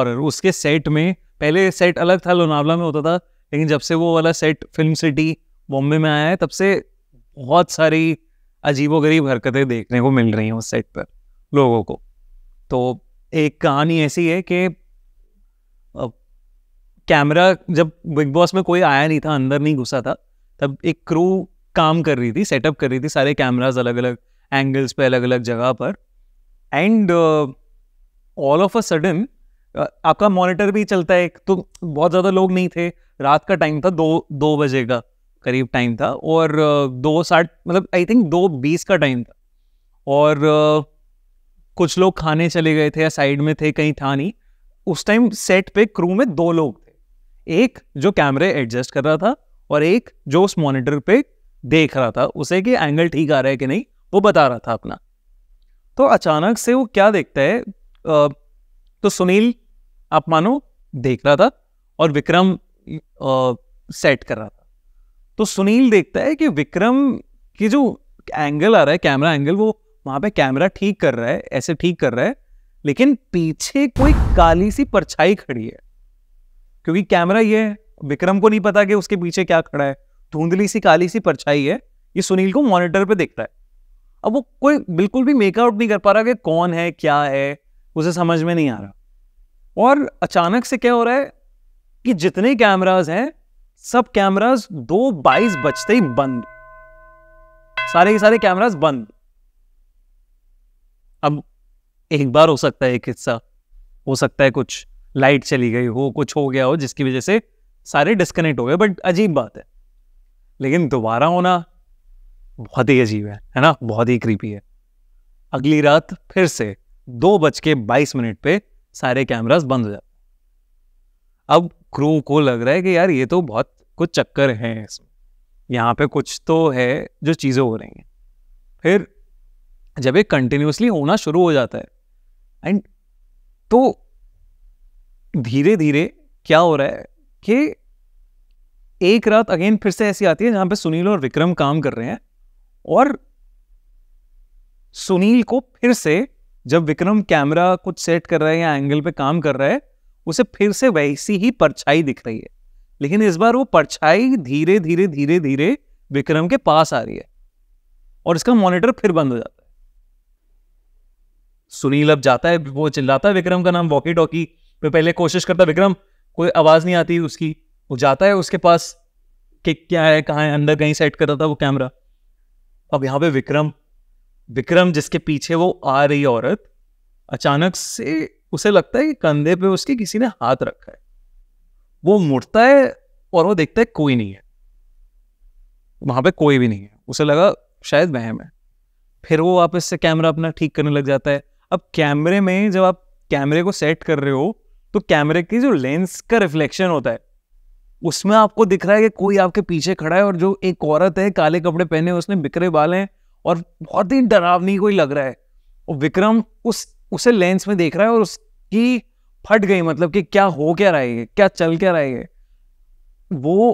और उसके सेट में पहले सेट अलग था लोनावला में होता था लेकिन जब से वो वाला सेट फिल्म सिटी बॉम्बे में आया है तब से बहुत सारी अजीबोगरीब हरकतें देखने को मिल रही हैं उस सेट पर लोगों को तो एक कहानी ऐसी है कि कैमरा जब बिग बॉस में कोई आया नहीं था अंदर नहीं घुसा था तब एक क्रू काम कर रही थी सेटअप कर रही थी सारे कैमराज अलग अलग एंगल्स पे अलग अलग जगह पर and all of a sudden आपका मॉनिटर भी चलता है तो बहुत ज़्यादा लोग नहीं थे रात का टाइम था दो दो बजे का करीब टाइम था और uh, दो साठ मतलब आई थिंक दो बीस का टाइम था और uh, कुछ लोग खाने चले गए थे या साइड में थे कहीं था नहीं उस टाइम सेट पे क्रू में दो लोग एक जो कैमरे एडजस्ट कर रहा था और एक जो उस मॉनिटर पे देख रहा था उसे कि एंगल ठीक आ रहा है कि नहीं वो बता रहा था अपना तो अचानक से वो क्या देखता है तो सुनील आप मानो देख रहा था और विक्रम सेट कर रहा था तो सुनील देखता है कि विक्रम की जो एंगल आ रहा है कैमरा एंगल वो वहां पे कैमरा ठीक कर रहा है ऐसे ठीक कर रहा है लेकिन पीछे कोई काली सी परछाई खड़ी है क्योंकि कैमरा ये है विक्रम को नहीं पता कि उसके पीछे क्या खड़ा है धुंधली सी काली सी परछाई है ये सुनील को मॉनिटर पे देखता है अब वो कोई बिल्कुल भी मेकआउट नहीं कर पा रहा कि कौन है क्या है उसे समझ में नहीं आ रहा और अचानक से क्या हो रहा है कि जितने कैमराज हैं सब कैमराज दो बाईस बजते ही बंद सारे के सारे कैमराज बंद अब एक बार हो सकता है एक हिस्सा हो सकता है कुछ लाइट चली गई हो कुछ हो गया हो जिसकी वजह से सारे डिस्कनेक्ट हो गए बट अजीब बात है लेकिन दोबारा होना बहुत ही अजीब है है ना बहुत ही क्रीपी है अगली रात फिर से दो बज के बाईस मिनट पे सारे कैमरास बंद हो जाते अब क्रू को लग रहा है कि यार ये तो बहुत कुछ चक्कर हैं इसमें यहाँ पे कुछ तो है जो चीज़ें हो रही हैं फिर जब ये कंटिन्यूसली होना शुरू हो जाता है एंड तो धीरे धीरे क्या हो रहा है कि एक रात अगेन फिर से ऐसी आती है जहां पे सुनील और विक्रम काम कर रहे हैं और सुनील को फिर से जब विक्रम कैमरा कुछ सेट कर रहा है या एंगल पे काम कर रहा है उसे फिर से वैसी ही परछाई दिख रही है लेकिन इस बार वो परछाई धीरे धीरे धीरे धीरे विक्रम के पास आ रही है और इसका मॉनिटर फिर बंद हो जाता है सुनील अब जाता है वो चिल्लाता है विक्रम का नाम वॉकी टॉकी मैं पहले कोशिश करता विक्रम कोई आवाज़ नहीं आती उसकी वो जाता है उसके पास कि क्या है कहाँ है अंदर कहीं सेट कर रहा था वो कैमरा अब यहाँ पे विक्रम विक्रम जिसके पीछे वो आ रही औरत अचानक से उसे लगता है कि कंधे पे उसके किसी ने हाथ रखा है वो मुड़ता है और वो देखता है कोई नहीं है वहां पे कोई भी नहीं है उसे लगा शायद वहम है फिर वो वापस से कैमरा अपना ठीक करने लग जाता है अब कैमरे में जब आप कैमरे को सेट कर रहे हो तो कैमरे की जो लेंस का रिफ्लेक्शन होता है उसमें आपको दिख रहा है कि कोई आपके पीछे खड़ा है और जो एक औरत है काले कपड़े पहने उसने बिखरे बाल हैं और बहुत ही डरावनी कोई लग रहा है और विक्रम उस उसे लेंस में देख रहा है और उसकी फट गई मतलब कि क्या हो क्या रहा है क्या चल क्या रहा है वो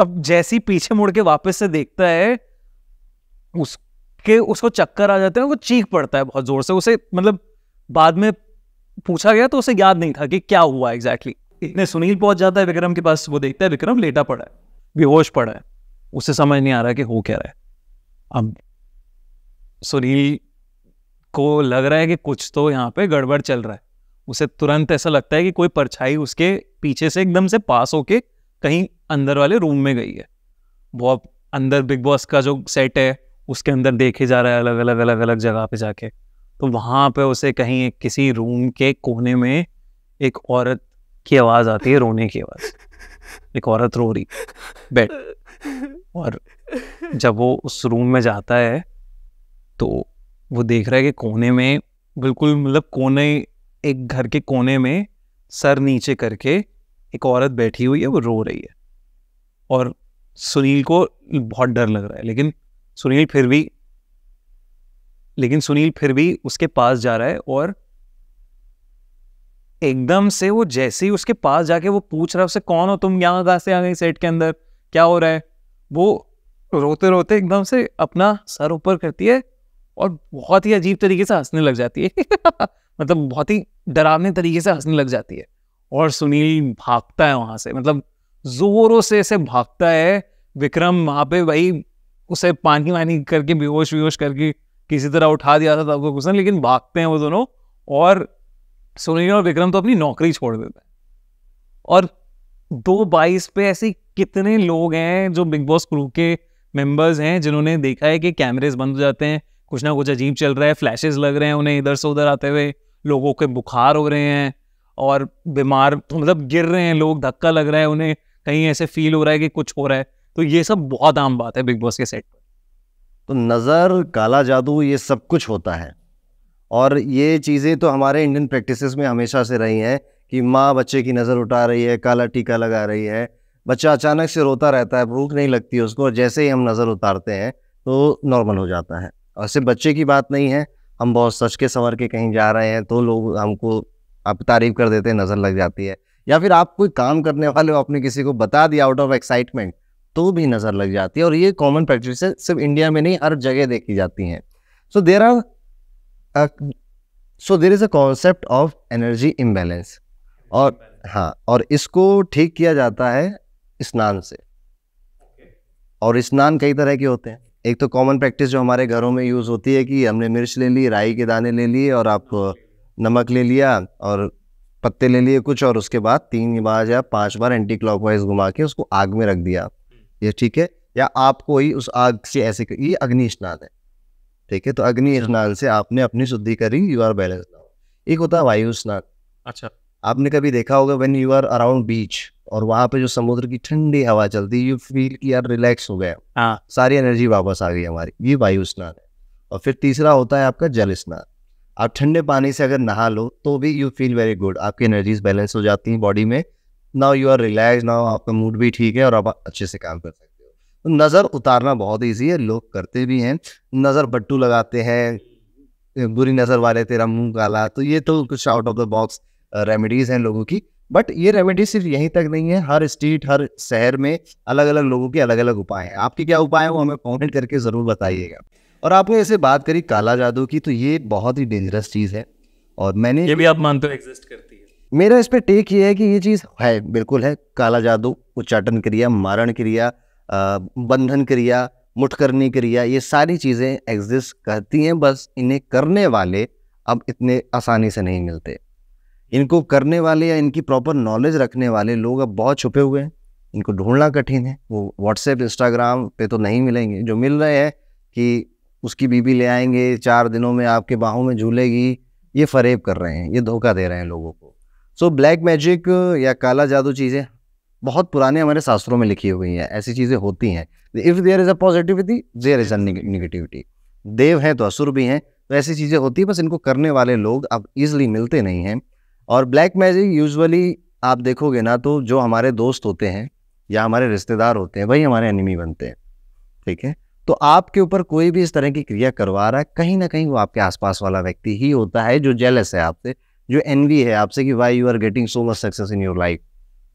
अब जैसी पीछे मुड़ के वापस से देखता है उसके उसको चक्कर आ जाते हैं वो चीख पड़ता है बहुत जोर से उसे मतलब बाद में पूछा गया तो उसे याद नहीं था कि क्या हुआ एग्जैक्टली इतने सुनील पहुंच जाता है विक्रम के पास वो देखता है विक्रम लेटा पड़ा है बेहोश पड़ा है उसे समझ नहीं आ रहा कि हो क्या रहा है अब सुनील को लग रहा है कि कुछ तो यहाँ पे गड़बड़ चल रहा है उसे तुरंत ऐसा लगता है कि कोई परछाई उसके पीछे से एकदम से पास होके कहीं अंदर वाले रूम में गई है वो अब अंदर बिग बॉस का जो सेट है उसके अंदर देखे जा रहा है अलग अलग अलग अलग जगह पे जाके तो वहाँ पे उसे कहीं किसी रूम के कोने में एक औरत की आवाज़ आती है रोने की आवाज़ एक औरत रो रही बेड और जब वो उस रूम में जाता है तो वो देख रहा है कि कोने में बिल्कुल मतलब कोने एक घर के कोने में सर नीचे करके एक औरत बैठी हुई है वो रो रही है और सुनील को बहुत डर लग रहा है लेकिन सुनील फिर भी लेकिन सुनील फिर भी उसके पास जा रहा है और एकदम से वो जैसे ही उसके पास जाके वो पूछ रहा है उससे कौन हो तुम यहाँ कहाँ से आ गई सेट के अंदर क्या हो रहा है वो रोते रोते एकदम से अपना सर ऊपर करती है और बहुत ही अजीब तरीके से हंसने लग जाती है [LAUGHS] मतलब बहुत ही डरावने तरीके से हंसने लग जाती है और सुनील भागता है वहां से मतलब जोरों से ऐसे भागता है विक्रम वहां पे भाई उसे पानी वानी करके बेहोश वेहोश करके किसी तरह उठा दिया था आपको कुछ लेकिन भागते हैं वो दोनों और सुनील और विक्रम तो अपनी नौकरी छोड़ देते हैं और दो बाईस पे ऐसे कितने लोग हैं जो बिग बॉस क्रू के मेंबर्स हैं जिन्होंने देखा है कि कैमरेज बंद हो जाते हैं कुछ ना कुछ अजीब चल रहा है फ्लैशेस लग रहे हैं उन्हें इधर से उधर आते हुए लोगों के बुखार हो रहे हैं और बीमार मतलब गिर रहे हैं लोग धक्का लग रहा है उन्हें कहीं ऐसे फील हो रहा है कि कुछ हो रहा है तो ये सब बहुत आम बात है बिग बॉस के सेट पर तो नज़र काला जादू ये सब कुछ होता है और ये चीज़ें तो हमारे इंडियन प्रैक्टिसेस में हमेशा से रही हैं कि माँ बच्चे की नज़र उठा रही है काला टीका लगा रही है बच्चा अचानक से रोता रहता है भूख नहीं लगती उसको और जैसे ही हम नज़र उतारते हैं तो नॉर्मल हो जाता है और सिर्फ बच्चे की बात नहीं है हम बहुत सच के संवर के कहीं जा रहे हैं तो लोग हमको आप तारीफ़ कर देते हैं नज़र लग जाती है या फिर आप कोई काम करने वाले हो आपने किसी को बता दिया आउट ऑफ एक्साइटमेंट तो भी नज़र लग जाती है और ये कॉमन प्रैक्टिस है सिर्फ इंडिया में नहीं हर जगह देखी जाती हैं so there are so there is a concept of energy imbalance और हाँ और इसको ठीक किया जाता है स्नान से और स्नान कई तरह के होते हैं एक तो कॉमन प्रैक्टिस जो हमारे घरों में यूज़ होती है कि हमने मिर्च ले ली राई के दाने ले लिए और आप नमक ले लिया और पत्ते ले लिए कुछ और उसके बाद तीन बार या पांच बार एंटी क्लॉकवाइज घुमा के उसको आग में रख दिया ये ठीक है या आपको ही उस आग से ऐसे ये अग्नि स्नान है ठीक है तो अग्नि अच्छा। स्नान से आपने अपनी शुद्धि करी यू आर बैलेंस एक होता है वायु स्नान अच्छा आपने कभी देखा होगा when you are around beach और वहां पे जो समुद्र की ठंडी हवा चलती यू फील कि यार रिलैक्स हो गया हाँ। आ. सारी एनर्जी वापस आ गई हमारी ये वायु स्नान है और फिर तीसरा होता है आपका जल स्नान आप ठंडे पानी से अगर नहा लो तो भी यू फील वेरी गुड आपकी एनर्जीज बैलेंस हो जाती हैं बॉडी में now you are relax now आपका मूड भी ठीक है और आप अच्छे से काम कर सकते हो तो नज़र उतारना बहुत ईजी है लोग करते भी हैं नज़र बट्टू लगाते हैं बुरी नज़र वाले तेरा मुंह काला तो ये तो कुछ out of the box remedies हैं लोगों की बट ये रेमेडी सिर्फ यहीं तक नहीं है हर स्टेट हर शहर में अलग अलग लोगों के अलग अलग उपाय हैं आपके क्या उपाय हैं वो हमें कॉमेंट करके ज़रूर बताइएगा और आपने ऐसे बात करी काला जादू की तो ये बहुत ही डेंजरस चीज़ है और मैंने ये भी आप मानते हो एग्जिस्ट करते मेरा इस पर टेक ये है कि ये चीज़ है बिल्कुल है काला जादू उच्चाटन क्रिया मारण क्रिया बंधन क्रिया मुठकरनी क्रिया ये सारी चीज़ें एग्जिस्ट करती हैं बस इन्हें करने वाले अब इतने आसानी से नहीं मिलते इनको करने वाले या इनकी प्रॉपर नॉलेज रखने वाले लोग अब बहुत छुपे हुए हैं इनको ढूंढना कठिन है वो व्हाट्सएप इंस्टाग्राम पे तो नहीं मिलेंगे जो मिल रहे हैं कि उसकी बीबी ले आएंगे चार दिनों में आपके बाहों में झूलेगी ये फरेब कर रहे हैं ये धोखा दे रहे हैं लोगों को सो ब्लैक मैजिक या काला जादू चीज़ें बहुत पुराने हमारे शास्त्रों में लिखी हुई हैं ऐसी चीज़ें होती हैं if there is a positivity there is a negativity देव हैं तो असुर भी हैं तो ऐसी चीज़ें होती हैं बस इनको करने वाले लोग अब ईजिली मिलते नहीं हैं और ब्लैक मैजिक यूजली आप देखोगे ना तो जो हमारे दोस्त होते हैं या हमारे रिश्तेदार होते हैं वही हमारे एनिमी बनते हैं ठीक है तो आपके ऊपर कोई भी इस तरह की क्रिया करवा रहा है कहीं ना कहीं वो आपके आसपास वाला व्यक्ति ही होता है जो जेलस है आपसे जो एनवी है आपसे कि why you are getting so much success in your life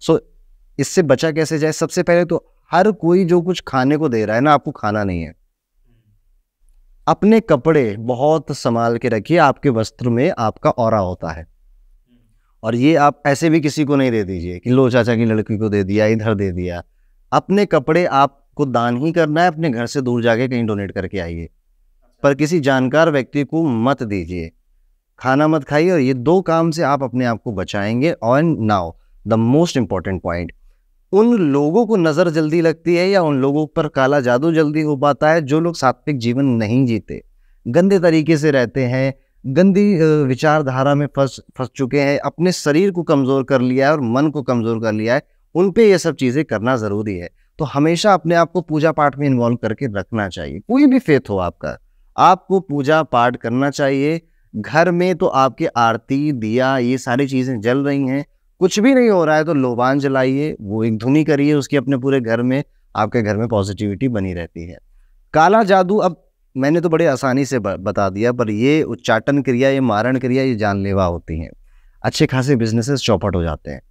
so इससे बचा कैसे जाए सबसे पहले तो हर कोई जो कुछ खाने को दे रहा है ना आपको खाना नहीं है अपने कपड़े बहुत संभाल के रखिए आपके वस्त्र में आपका और होता है और ये आप ऐसे भी किसी को नहीं दे दीजिए कि लो चाचा की लड़की को दे दिया इधर दे दिया अपने कपड़े आपको दान ही करना है अपने घर से दूर जाके कहीं डोनेट करके आइए पर किसी जानकार व्यक्ति को मत दीजिए खाना मत खाइए और ये दो काम से आप अपने आप को बचाएंगे on now the most important point उन लोगों को नज़र जल्दी लगती है या उन लोगों पर काला जादू जल्दी हो पाता है जो लोग सात्विक जीवन नहीं जीते गंदे तरीके से रहते हैं गंदी विचारधारा में फंस फंस चुके हैं अपने शरीर को कमज़ोर कर लिया है और मन को कमज़ोर कर लिया है उन पे ये सब चीज़ें करना ज़रूरी है तो हमेशा अपने आप को पूजा पाठ में इन्वॉल्व करके रखना चाहिए कोई भी फेथ हो आपका आपको पूजा पाठ करना चाहिए घर में तो आपके आरती दिया ये सारी चीज़ें जल रही हैं कुछ भी नहीं हो रहा है तो लोबान जलाइए वो एक धुनी करिए उसकी अपने पूरे घर में आपके घर में पॉजिटिविटी बनी रहती है काला जादू अब मैंने तो बड़े आसानी से बता दिया पर ये उच्चाटन क्रिया ये मारण क्रिया ये जानलेवा होती हैं अच्छे खासे बिजनेसेस चौपट हो जाते हैं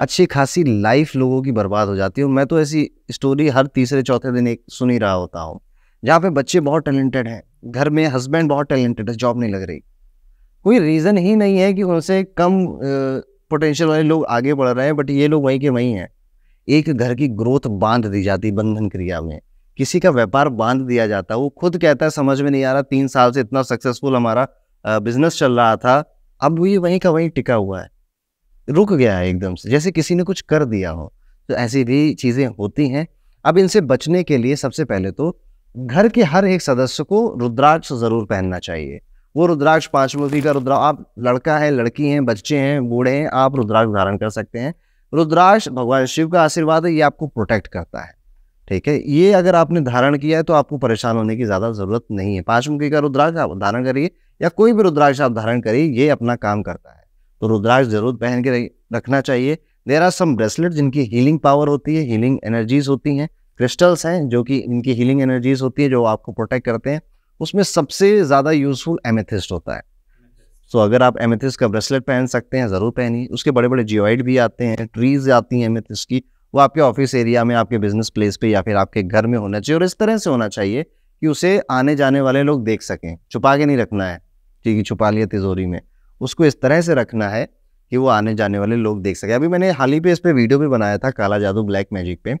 अच्छी खासी लाइफ लोगों की बर्बाद हो जाती है मैं तो ऐसी स्टोरी हर तीसरे चौथे दिन एक सुन ही रहा होता हूँ जहाँ पे बच्चे बहुत टैलेंटेड हैं घर में हस्बैंड बहुत टैलेंटेड है जॉब नहीं लग रही कोई रीज़न ही नहीं है कि उनसे कम पोटेंशियल वाले लोग आगे बढ़ रहे हैं बट ये लोग वहीं के वहीं हैं एक घर की ग्रोथ बांध दी जाती बंधन क्रिया में किसी का व्यापार बांध दिया जाता है वो खुद कहता है समझ में नहीं आ रहा तीन साल से इतना सक्सेसफुल हमारा बिजनेस चल रहा था अब ये वहीं का वहीं टिका हुआ है रुक गया है एकदम से जैसे किसी ने कुछ कर दिया हो तो ऐसी भी चीज़ें होती हैं अब इनसे बचने के लिए सबसे पहले तो घर के हर एक सदस्य को रुद्राक्ष जरूर पहनना चाहिए वो रुद्राक्ष पांचमुखी का रुद्रा आप लड़का है लड़की है बच्चे हैं बूढ़े हैं आप रुद्राक्ष धारण कर सकते हैं रुद्राक्ष भगवान शिव का आशीर्वाद है ये आपको प्रोटेक्ट करता है ठीक है ये अगर आपने धारण किया है तो आपको परेशान होने की ज़्यादा ज़रूरत नहीं है पांचमुखी का रुद्राक्ष आप धारण करिए या कोई भी रुद्राक्ष आप धारण करिए ये अपना काम करता है तो रुद्राक्ष जरूर पहन के रखना चाहिए देर आर सम ब्रेसलेट जिनकी हीलिंग पावर होती है हीलिंग एनर्जीज होती हैं क्रिस्टल्स हैं जो कि इनकी हीलिंग एनर्जीज होती है जो आपको प्रोटेक्ट करते हैं उसमें सबसे ज़्यादा यूजफुल एमेथिस्ट होता है सो so, अगर आप एमेथिस्ट का ब्रेसलेट पहन सकते हैं ज़रूर पहनिए उसके बड़े बड़े जियोइड भी आते हैं ट्रीज आती हैं एमेथिस्ट की वो आपके ऑफिस एरिया में आपके बिजनेस प्लेस पे या फिर आपके घर में होना चाहिए और इस तरह से होना चाहिए कि उसे आने जाने वाले लोग देख सकें छुपा के नहीं रखना है ठीक है छुपा लिया तिजोरी में उसको इस तरह से रखना है कि वो आने जाने वाले लोग देख सकें अभी मैंने हाल ही पे इस पर वीडियो भी बनाया था काला जादू ब्लैक मैजिक पे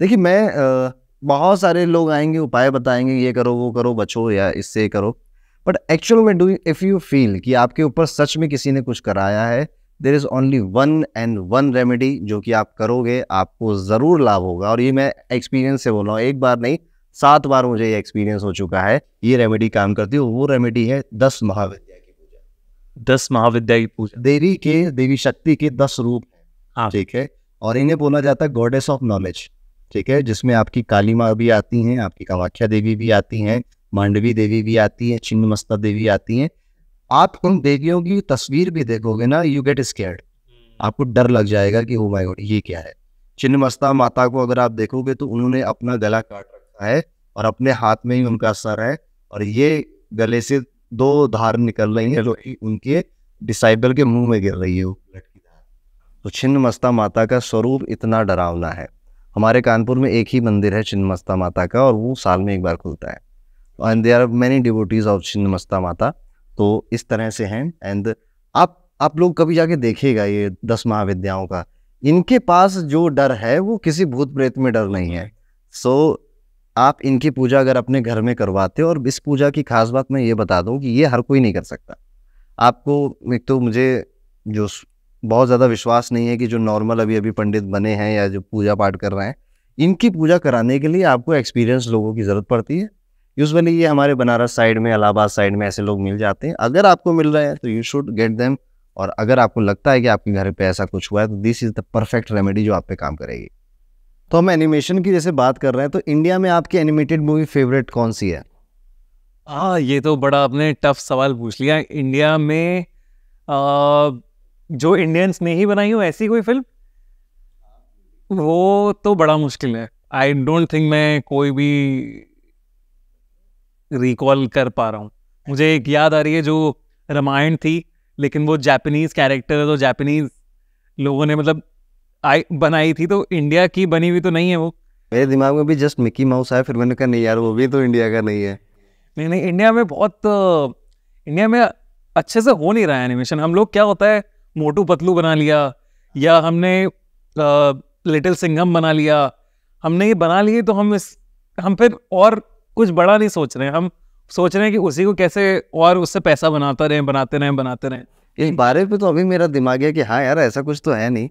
देखिए मैं बहुत सारे लोग आएंगे उपाय बताएंगे ये करो वो करो बचो या इससे करो बट एक्चुअल में डू इफ़ यू फील कि आपके ऊपर सच में किसी ने कुछ कराया है there is only one and one remedy जो कि आप करोगे आपको ज़रूर लाभ होगा और ये मैं एक्सपीरियंस से बोल रहा हूँ एक बार नहीं सात बार मुझे ये एक्सपीरियंस हो चुका है ये रेमेडी काम करती है वो रेमेडी है दस महाविद्या की पूजा दस महाविद्या की पूजा देवी के देवी शक्ति के दस रूप हैं हाँ। ठीक है और इन्हें बोला जाता है गॉडेस ऑफ नॉलेज ठीक है जिसमें आपकी काली माँ भी आती हैं आपकी कामाख्या देवी भी आती हैं मांडवी देवी भी आती है छिन्न मस्ता देवी आती हैं आप उन देवियों की तस्वीर भी देखोगे ना यू गेट स्केर्ड आपको डर लग जाएगा कि ओ माय गॉड ये क्या है छिन्न मस्ता माता को अगर आप देखोगे तो उन्होंने अपना गला काट रखा है और अपने हाथ में ही उनका सर है और ये गले से दो धार निकल रही है जो उनके डिसाइबल के मुंह में गिर रही है तो छिन्न मस्ता माता का स्वरूप इतना डरावना है हमारे कानपुर में एक ही मंदिर है छिन्नमस्ता माता का और वो साल में एक बार खुलता है and they are many devotees of Chhinnamasta माता तो इस तरह से हैं एंड आप आप लोग कभी जाके देखेगा ये दस महाविद्याओं का इनके पास जो डर है वो किसी भूत प्रेत में डर नहीं है सो so, आप इनकी पूजा अगर अपने घर में करवाते हो और इस पूजा की खास बात मैं ये बता दूँ कि ये हर कोई नहीं कर सकता आपको एक तो मुझे जो बहुत ज़्यादा विश्वास नहीं है कि जो नॉर्मल अभी अभी पंडित बने हैं या जो पूजा पाठ कर रहे हैं इनकी पूजा कराने के लिए आपको एक्सपीरियंस लोगों की ज़रूरत पड़ती है यूजली ये हमारे बनारस साइड में इलाहाबाद साइड में ऐसे लोग मिल जाते हैं अगर आपको मिल रहे हैं तो यू शुड गेट देम और अगर आपको लगता है कि आपके घर पे ऐसा कुछ हुआ है तो this is the perfect remedy जो आप पे काम करेगी तो हम एनिमेशन की जैसे बात कर रहे हैं तो इंडिया में आपकी एनिमेटेड मूवी फेवरेट कौन सी है हाँ ये तो बड़ा आपने टफ सवाल पूछ लिया इंडिया में आ, जो इंडियंस ने ही बनाई हो ऐसी कोई फिल्म वो तो बड़ा मुश्किल है आई डोंट थिंक मैं कोई भी रिकॉल कर पा रहा हूँ मुझे एक याद आ रही है जो रामायण थी लेकिन वो जापानीज कैरेक्टर और तो जापानीज लोगों ने मतलब आई बनाई थी तो इंडिया की बनी हुई तो नहीं है वो मेरे दिमाग में भी जस्ट मिकी माउस आया फिर मैंने कहा नहीं यार वो भी तो इंडिया का नहीं है नहीं नहीं इंडिया में बहुत इंडिया में अच्छे से हो नहीं रहा है एनिमेशन हम लोग क्या होता है मोटू पतलू बना लिया या हमने लिटिल सिंघम बना लिया हमने ये बना लिए तो हम इस हम फिर और कुछ बड़ा नहीं सोच रहे हम सोच रहे हैं कि उसी को कैसे और उससे पैसा बनाता रहे बनाते रहें बनाते रहें इस बारे पे तो अभी मेरा दिमाग है कि हाँ यार ऐसा कुछ तो है नहीं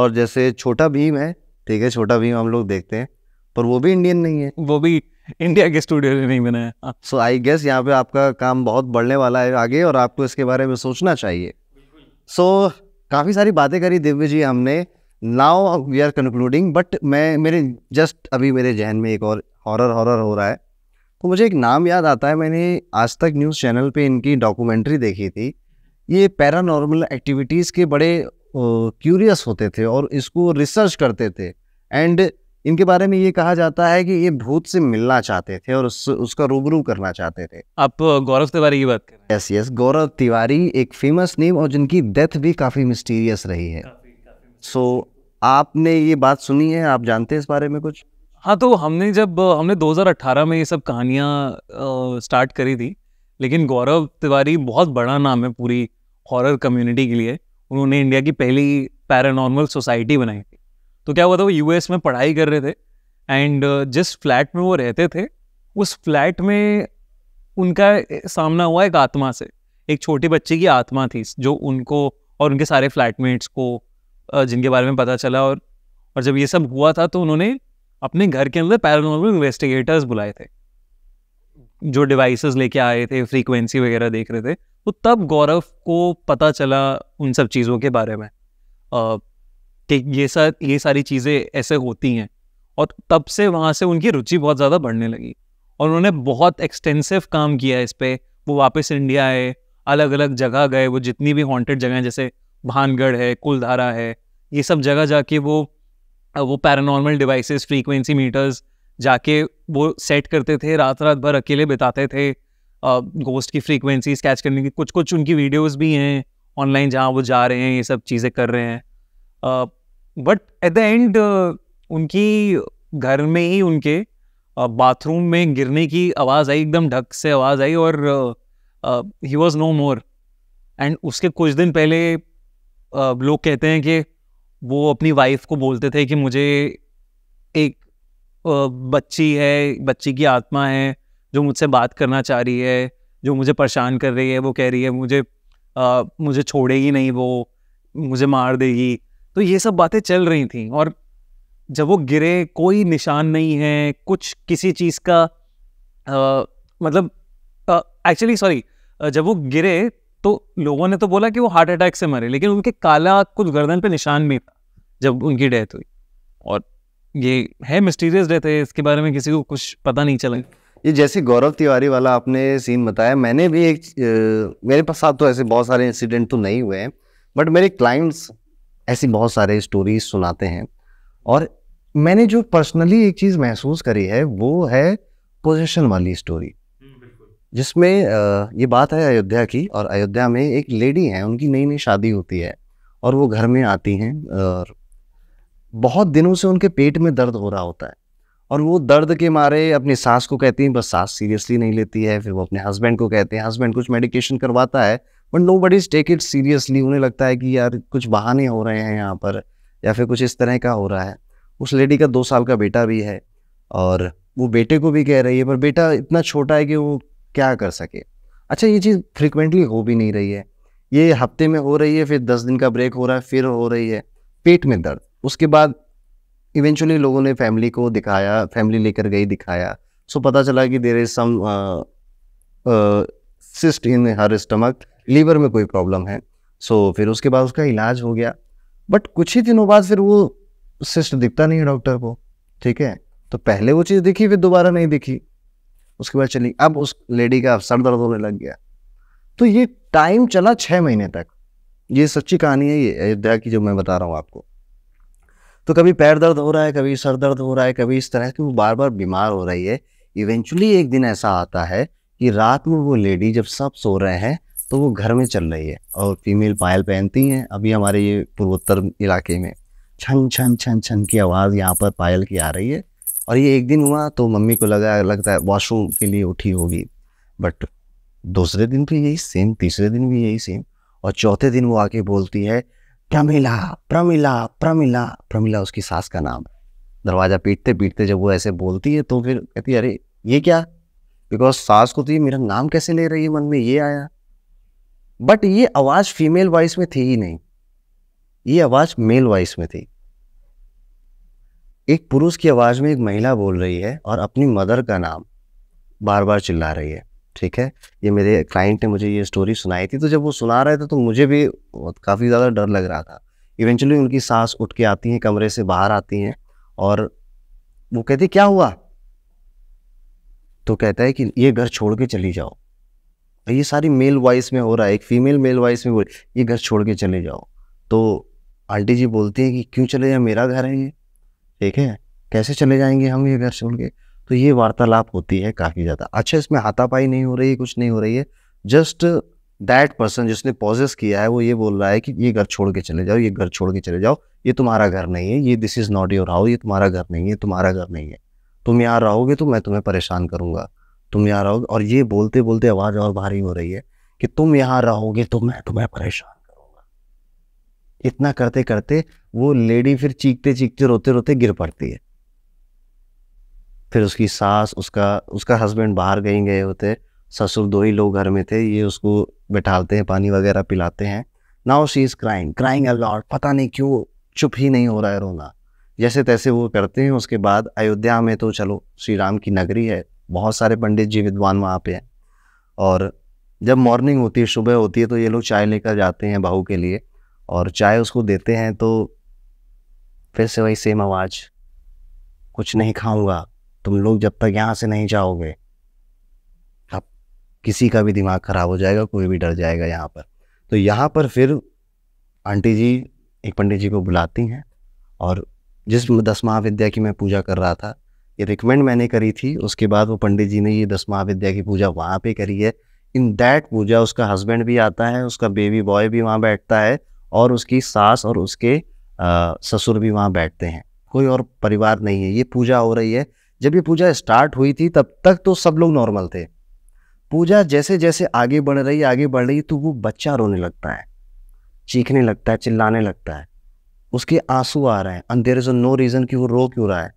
और जैसे छोटा भीम है ठीक है छोटा भीम हम लोग देखते हैं पर वो भी इंडियन नहीं है वो भी इंडिया के स्टूडियो में नहीं बनाया सो आई गेस यहाँ पे आपका काम बहुत बढ़ने वाला है आगे और आपको इसके बारे में सोचना चाहिए सो so, काफ़ी सारी बातें करी दिव्य जी हमने now we are concluding but मैं मेरे जस्ट अभी मेरे जहन में एक और हॉरर हॉरर हो रहा है तो मुझे एक नाम याद आता है मैंने आज तक न्यूज़ चैनल पे इनकी डॉक्यूमेंट्री देखी थी ये पैरानॉर्मल एक्टिविटीज़ के बड़े क्यूरियस होते थे और इसको रिसर्च करते थे एंड इनके बारे में ये कहा जाता है कि ये भूत से मिलना चाहते थे और उस, उसका रूबरू करना चाहते थे आप गौरव तिवारी की बात कर रहे हैं यस यस गौरव तिवारी एक फेमस नेम और जिनकी डेथ भी काफ़ी मिस्टीरियस रही है सो so, आपने ये बात सुनी है आप जानते हैं इस बारे में कुछ हाँ तो हमने जब हमने 2018 में ये सब कहानियाँ स्टार्ट करी थी लेकिन गौरव तिवारी बहुत बड़ा नाम है पूरी हॉरर कम्युनिटी के लिए उन्होंने इंडिया की पहली पैरानॉर्मल सोसाइटी बनाई थी तो क्या हुआ था वो यूएस में पढ़ाई कर रहे थे एंड uh, जिस फ्लैट में वो रहते थे उस फ्लैट में उनका सामना हुआ एक आत्मा से एक छोटी बच्चे की आत्मा थी जो उनको और उनके सारे फ्लैटमेट्स को जिनके बारे में पता चला और और जब ये सब हुआ था तो उन्होंने अपने घर के अंदर पैरानॉर्मल इन्वेस्टिगेटर्स बुलाए थे जो डिवाइसेस लेके आए थे फ्रीक्वेंसी वगैरह देख रहे थे तो तब गौरव को पता चला उन सब चीज़ों के बारे में कि ये सर ये सारी चीज़ें ऐसे होती हैं और तब से वहाँ से उनकी रुचि बहुत ज़्यादा बढ़ने लगी और उन्होंने बहुत एक्सटेंसिव काम किया इस पर वो वापस इंडिया आए अलग अलग जगह गए वो जितनी भी हॉन्टेड जगह हैं जैसे भानगढ़ है कुलधारा है ये सब जगह जाके वो वो पैरानॉर्मल डिवाइसेस फ्रीक्वेंसी मीटर्स जाके वो सेट करते थे रात रात भर अकेले बिताते थे गोस्ट की फ्रीक्वेंसीज कैच करने की कुछ कुछ उनकी वीडियोस भी हैं ऑनलाइन जहाँ वो जा रहे हैं ये सब चीज़ें कर रहे हैं बट एट द एंड उनकी घर में ही उनके बाथरूम uh, में गिरने की आवाज़ आई एकदम ढक से आवाज़ आई और he was no more and उसके कुछ दिन पहले uh, लोग कहते हैं कि वो अपनी वाइफ को बोलते थे कि मुझे एक uh, बच्ची है बच्ची की आत्मा है जो मुझसे बात करना चाह रही है जो मुझे परेशान कर रही है वो कह रही है मुझे uh, मुझे छोड़ेगी नहीं वो मुझे मार देगी तो ये सब बातें चल रही थी और जब वो गिरे कोई निशान नहीं है कुछ किसी चीज़ का आ, मतलब एक्चुअली सॉरी जब वो गिरे तो लोगों ने तो बोला कि वो हार्ट अटैक से मरे लेकिन उनके काला कुछ गर्दन पे निशान भी था जब उनकी डेथ हुई और ये है मिस्टीरियस डेथ है इसके बारे में किसी को कुछ पता नहीं चला ये जैसे गौरव तिवारी वाला आपने सीन बताया मैंने भी एक मेरे पास साथ तो ऐसे बहुत सारे इंसिडेंट तो नहीं हुए हैं बट मेरे क्लाइंट्स ऐसी बहुत सारे स्टोरीज सुनाते हैं और मैंने जो पर्सनली एक चीज़ महसूस करी है वो है पोजेशन वाली स्टोरी हम्म, जिसमें ये बात है अयोध्या की और अयोध्या में एक लेडी है उनकी नई नई शादी होती है और वो घर में आती हैं और बहुत दिनों से उनके पेट में दर्द हो रहा होता है और वो दर्द के मारे अपनी सास को कहती हैं बस सास सीरियसली नहीं लेती है फिर वो अपने हस्बैंड को कहते हैं हस्बैंड कुछ मेडिकेशन करवाता है but nobody take it seriously उन्हें लगता है कि यार कुछ बहाने हो रहे हैं यहाँ पर या फिर कुछ इस तरह का हो रहा है उस लेडी का दो साल का बेटा भी है और वो बेटे को भी कह रही है पर बेटा इतना छोटा है कि वो क्या कर सके अच्छा ये चीज़ फ्रिक्वेंटली हो भी नहीं रही है ये हफ्ते में हो रही है फिर दस दिन का ब्रेक हो रहा है फिर हो रही है पेट में दर्द उसके बाद इवेंचुअली लोगों ने फैमिली को दिखाया फैमिली लेकर गई दिखाया सो पता चला कि there is some cyst in her stomach liver में कोई प्रॉब्लम है सो फिर उसके बाद उसका इलाज हो गया बट कुछ ही दिनों बाद फिर वो सिस्ट दिखता नहीं है डॉक्टर को ठीक है तो पहले वो चीज़ दिखी फिर दोबारा नहीं दिखी उसके बाद चली अब उस लेडी का सर दर्द होने लग गया तो ये टाइम चला छः महीने तक ये सच्ची कहानी है ये अयोध्या की जो मैं बता रहा हूँ आपको तो कभी पैर दर्द हो रहा है कभी सर दर्द हो रहा है कभी इस तरह की वो बार बार बीमार हो रही है इवेंचुअली एक दिन ऐसा आता है कि रात में वो लेडी जब सब सो रहे हैं तो वो घर में चल रही है और फीमेल पायल पहनती हैं अभी हमारे ये पूर्वोत्तर इलाके में छन छन छन छन की आवाज़ यहाँ पर पायल की आ रही है और ये एक दिन हुआ तो मम्मी को लगा लगता है वॉशरूम के लिए उठी होगी बट दूसरे दिन भी यही सेम तीसरे दिन भी यही सेम और चौथे दिन वो आके बोलती है प्रमिला प्रमिला प्रमिला प्रमिला उसकी सास का नाम है दरवाज़ा पीटते पीटते जब वो ऐसे बोलती है तो फिर कहती है अरे ये क्या बिकॉज सास को तो ये मेरा नाम कैसे ले रही है मन में ये आया बट ये आवाज़ फीमेल वॉइस में थी ही नहीं ये आवाज़ मेल वॉइस में थी एक पुरुष की आवाज़ में एक महिला बोल रही है और अपनी मदर का नाम बार बार चिल्ला रही है ठीक है ये मेरे क्लाइंट ने मुझे ये स्टोरी सुनाई थी तो जब वो सुना रहे थे तो मुझे भी काफ़ी ज़्यादा डर लग रहा था इवेंचुअली उनकी सांस उठ के आती हैं कमरे से बाहर आती हैं और वो कहती क्या हुआ तो कहता है कि ये घर छोड़ के चली जाओ ये सारी मेल वॉइस में हो रहा है एक फीमेल मेल वॉइस में बोल ये घर छोड़ के चले जाओ तो आंटी जी बोलती है कि क्यों चले जाए मेरा घर है ये ठीक है कैसे चले जाएंगे हम ये घर छोड़ के तो ये वार्तालाप होती है काफ़ी ज़्यादा अच्छा इसमें हाथापाई नहीं हो रही है कुछ नहीं हो रही है जस्ट दैट पर्सन जिसने पॉजेस किया है वो ये बोल रहा है कि ये घर छोड़ के चले जाओ ये घर छोड़ के चले जाओ ये तुम्हारा घर नहीं है ये this is not your house ये तुम्हारा घर नहीं है तुम्हारा घर नहीं है तुम यहाँ रहोगे तो मैं तुम्हें परेशान करूँगा तुम यहाँ रहोगे और ये बोलते बोलते आवाज़ और भारी हो रही है कि तुम यहाँ रहोगे तो मैं तुम्हें परेशान करूँगा इतना करते करते वो लेडी फिर चीखते चीखते रोते रोते गिर पड़ती है फिर उसकी सास उसका उसका हस्बैंड बाहर गई गए होते ससुर दो ही लोग घर में थे ये उसको बैठाते हैं पानी वगैरह पिलाते हैं now she is crying crying a lot पता नहीं क्यों चुप ही नहीं हो रहा है रोना जैसे तैसे वो करते हैं उसके बाद अयोध्या में तो चलो श्री राम की नगरी है बहुत सारे पंडित जी विद्वान वहाँ पे हैं और जब मॉर्निंग होती है सुबह होती है तो ये लोग चाय लेकर जाते हैं बहू के लिए और चाय उसको देते हैं तो फिर से वही सेम आवाज़ कुछ नहीं खाऊंगा तुम लोग जब तक यहाँ से नहीं जाओगे अब किसी का भी दिमाग ख़राब हो जाएगा कोई भी डर जाएगा यहाँ पर तो यहाँ पर फिर आंटी जी एक पंडित जी को बुलाती हैं और जिस दस महाविद्या की मैं पूजा कर रहा था ये रिकमेंड मैंने करी थी उसके बाद वो पंडित जी ने ये दस महाविद्या की पूजा वहाँ पे करी है इन दैट पूजा उसका हस्बैंड भी आता है उसका बेबी बॉय भी वहाँ बैठता है और उसकी सास और उसके ससुर भी वहाँ बैठते हैं कोई और परिवार नहीं है ये पूजा हो रही है जब ये पूजा स्टार्ट हुई थी तब तक तो सब लोग नॉर्मल थे पूजा जैसे जैसे आगे बढ़ रही आगे बढ़ रही तो वो बच्चा रोने लगता है चीखने लगता है चिल्लाने लगता है उसके आंसू आ रहे हैं and there is a no reason कि वो रो क्यों रहा है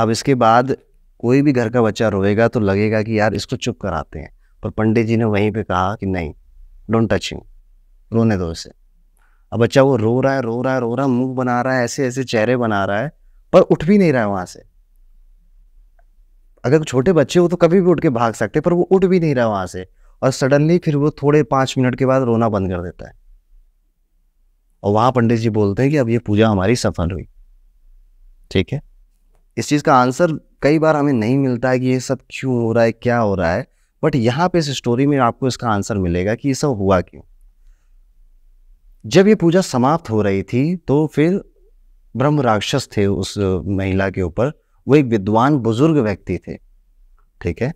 अब इसके बाद कोई भी घर का बच्चा रोएगा तो लगेगा कि यार इसको चुप कराते हैं पर पंडित जी ने वहीं पे कहा कि नहीं डोंट टच हिम रोने दो इसे अब बच्चा वो रो रहा है रो रहा है रो रहा है मुंह बना रहा है ऐसे ऐसे चेहरे बना रहा है पर उठ भी नहीं रहा है वहां से अगर छोटे बच्चे हो तो कभी भी उठ के भाग सकते पर वो उठ भी नहीं रहा वहां से और सडनली फिर वो थोड़े पांच मिनट के बाद रोना बंद कर देता है और वहां पंडित जी बोलते हैं कि अब ये पूजा हमारी सफल हुई ठीक है इस चीज़ का आंसर कई बार हमें नहीं मिलता है कि ये सब क्यों हो रहा है क्या हो रहा है बट यहाँ पे इस स्टोरी में आपको इसका आंसर मिलेगा कि ये सब हुआ क्यों जब ये पूजा समाप्त हो रही थी तो फिर ब्रह्म राक्षस थे उस महिला के ऊपर वो एक विद्वान बुजुर्ग व्यक्ति थे ठीक है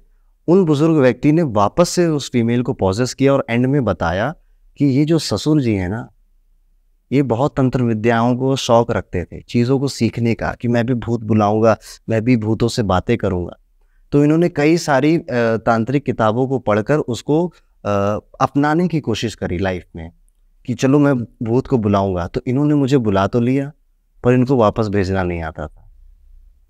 उन बुजुर्ग व्यक्ति ने वापस से उस फीमेल को पॉजेस किया और एंड में बताया कि ये जो ससुर जी हैं ना ये बहुत तंत्र विद्याओं को शौक रखते थे चीज़ों को सीखने का कि मैं भी भूत बुलाऊंगा मैं भी भूतों से बातें करूंगा तो इन्होंने कई सारी तांत्रिक किताबों को पढ़कर उसको अपनाने की कोशिश करी लाइफ में कि चलो मैं भूत को बुलाऊंगा तो इन्होंने मुझे बुला तो लिया पर इनको वापस भेजना नहीं आता था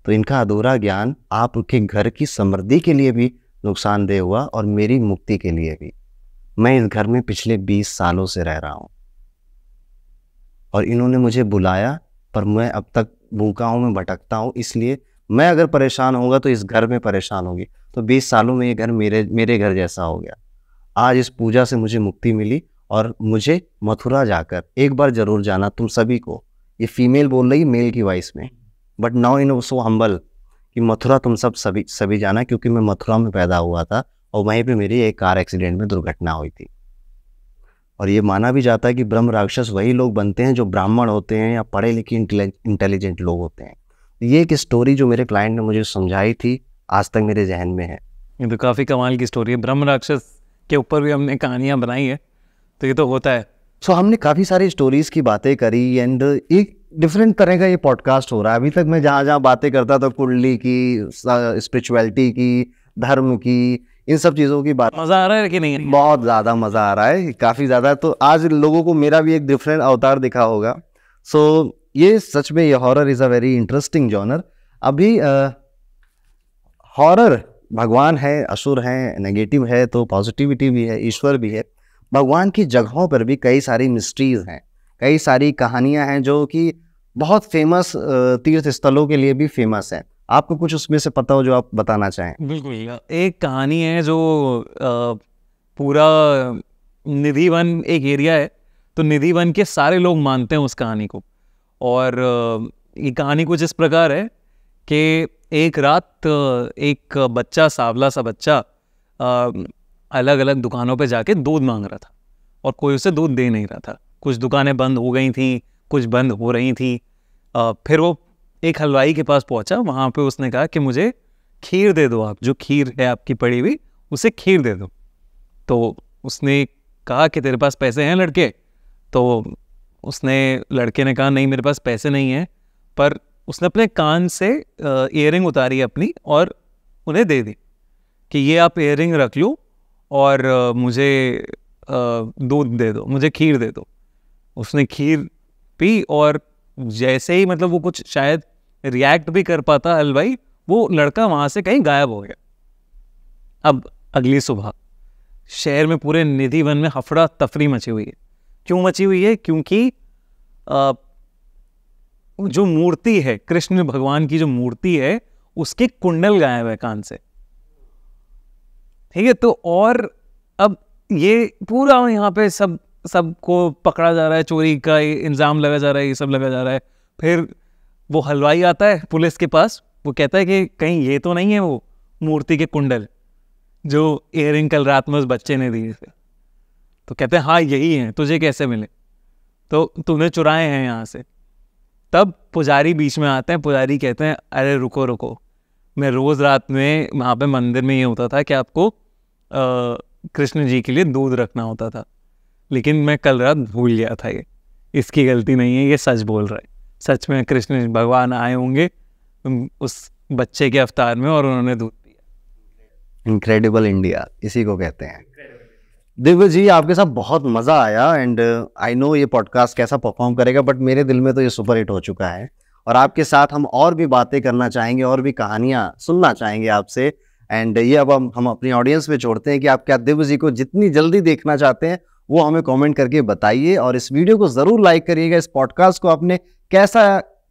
तो इनका अधूरा ज्ञान आपके घर की समृद्धि के लिए भी नुकसानदेह हुआ और मेरी मुक्ति के लिए भी मैं इस घर में पिछले 20 सालों से रह रहा हूँ और इन्होंने मुझे बुलाया पर मैं अब तक भूखा हूँ मैं भटकता हूँ इसलिए मैं अगर परेशान होगा तो इस घर में परेशान होगी तो 20 सालों में ये घर मेरे मेरे घर जैसा हो गया आज इस पूजा से मुझे मुक्ति मिली और मुझे मथुरा जाकर एक बार जरूर जाना तुम सभी को ये फीमेल बोल रही मेल की वॉइस में but now in so humble कि मथुरा तुम सब सभी सभी जाना क्योंकि मैं मथुरा में पैदा हुआ था और वहीं पे मेरी एक कार एक्सीडेंट में दुर्घटना हुई थी और ये माना भी जाता है कि ब्रह्म राक्षस वही लोग बनते हैं जो ब्राह्मण होते हैं या पढ़े लिखे इंटेलिजेंट लोग होते हैं ये एक स्टोरी जो मेरे क्लाइंट ने मुझे समझाई थी आज तक मेरे जहन में है ये तो काफ़ी कमाल की स्टोरी है ब्रह्म राक्षस के ऊपर भी हमने कहानियाँ बनाई है तो ये तो होता है सो so, हमने काफ़ी सारी स्टोरीज़ की बातें करी एंड एक डिफरेंट तरह का ये पॉडकास्ट हो रहा है अभी तक मैं जहाँ जहाँ बातें करता था कुंडली की स्पिरिचुअलिटी की धर्म की इन सब चीज़ों की बात मज़ा आ रहा है कि नहीं बहुत ज़्यादा मज़ा आ रहा है काफ़ी ज़्यादा तो आज लोगों को मेरा भी एक डिफरेंट अवतार दिखा होगा सो so, ये सच में ये horror is a very interesting genre अभी हॉरर भगवान है असुर है नेगेटिव है तो पॉजिटिविटी भी है ईश्वर भी है भगवान की जगहों पर भी कई सारी मिस्ट्रीज़ हैं कई सारी कहानियां हैं जो कि बहुत फेमस तीर्थ स्थलों के लिए भी फेमस हैं आपको कुछ उसमें से पता हो जो आप बताना चाहें बिल्कुल एक कहानी है जो पूरा निधि वन एक एरिया है तो निधि वन के सारे लोग मानते हैं उस कहानी को और ये कहानी कुछ इस प्रकार है कि एक रात एक बच्चा सावला सा बच्चा अलग अलग दुकानों पे जाके दूध मांग रहा था और कोई उसे दूध दे नहीं रहा था कुछ दुकानें बंद हो गई थी कुछ बंद हो रही थी फिर वो एक हलवाई के पास पहुंचा वहाँ पे उसने कहा कि मुझे खीर दे दो आप जो खीर है आपकी पड़ी हुई उसे खीर दे दो तो उसने कहा कि तेरे पास पैसे हैं लड़के तो उसने लड़के ने कहा नहीं मेरे पास पैसे नहीं हैं पर उसने अपने कान से इयर उतारी अपनी और उन्हें दे दी कि ये आप इयर रख लो और मुझे दूध दे दो मुझे खीर दे दो उसने खीर पी और जैसे ही मतलब वो कुछ शायद रिएक्ट भी कर पाता अल भाई वो लड़का वहां से कहीं गायब हो गया अब अगली सुबह शहर में पूरे निधि वन में हफड़ा तफरी मची हुई है क्यों मची हुई है क्योंकि जो मूर्ति है कृष्ण भगवान की जो मूर्ति है उसके कुंडल गायब है कान से ठीक है तो और अब ये पूरा यहाँ पे सब सबको पकड़ा जा रहा है चोरी का इल्ज़ाम लगा जा रहा है ये सब लगा जा रहा है फिर वो हलवाई आता है पुलिस के पास वो कहता है कि कहीं ये तो नहीं है वो मूर्ति के कुंडल जो एयरिंग कल रात में उस बच्चे ने दिए थे तो कहते हैं हाँ यही हैं तुझे कैसे मिले तो तूने चुराए हैं यहाँ से तब पुजारी बीच में आते हैं पुजारी कहते हैं अरे रुको रुको मैं रोज़ रात में वहाँ पे मंदिर में ये होता था कि आपको कृष्ण जी के लिए दूध रखना होता था लेकिन मैं कल रात भूल गया था ये इसकी गलती नहीं है ये सच बोल रहा है सच में कृष्ण भगवान आए होंगे उस बच्चे के अवतार में और उन्होंने दूध दिया इनक्रेडिबल इंडिया इसी को कहते हैं दिव्य जी आपके साथ बहुत मज़ा आया एंड आई नो ये पॉडकास्ट कैसा परफॉर्म करेगा बट मेरे दिल में तो ये सुपर हिट हो चुका है और आपके साथ हम और भी बातें करना चाहेंगे और भी कहानियाँ सुनना चाहेंगे आपसे एंड ये अब हम हम अपनी ऑडियंस में छोड़ते हैं कि आप क्या दिव्य जी को जितनी जल्दी देखना चाहते हैं वो हमें कमेंट करके बताइए और इस वीडियो को ज़रूर लाइक करिएगा इस पॉडकास्ट को आपने कैसा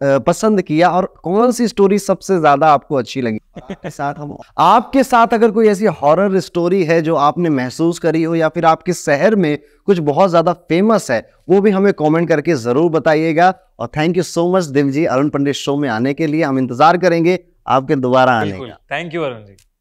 पसंद किया और कौन सी स्टोरी सबसे ज्यादा आपको अच्छी लगी आपके साथ हम आपके साथ अगर कोई ऐसी हॉरर स्टोरी है जो आपने महसूस करी हो या फिर आपके शहर में कुछ बहुत ज्यादा फेमस है वो भी हमें कमेंट करके जरूर बताइएगा और thank you so much Dev ji Arun Pandit show में आने के लिए हम इंतजार करेंगे आपके दोबारा आने का थैंक यू अरुण जी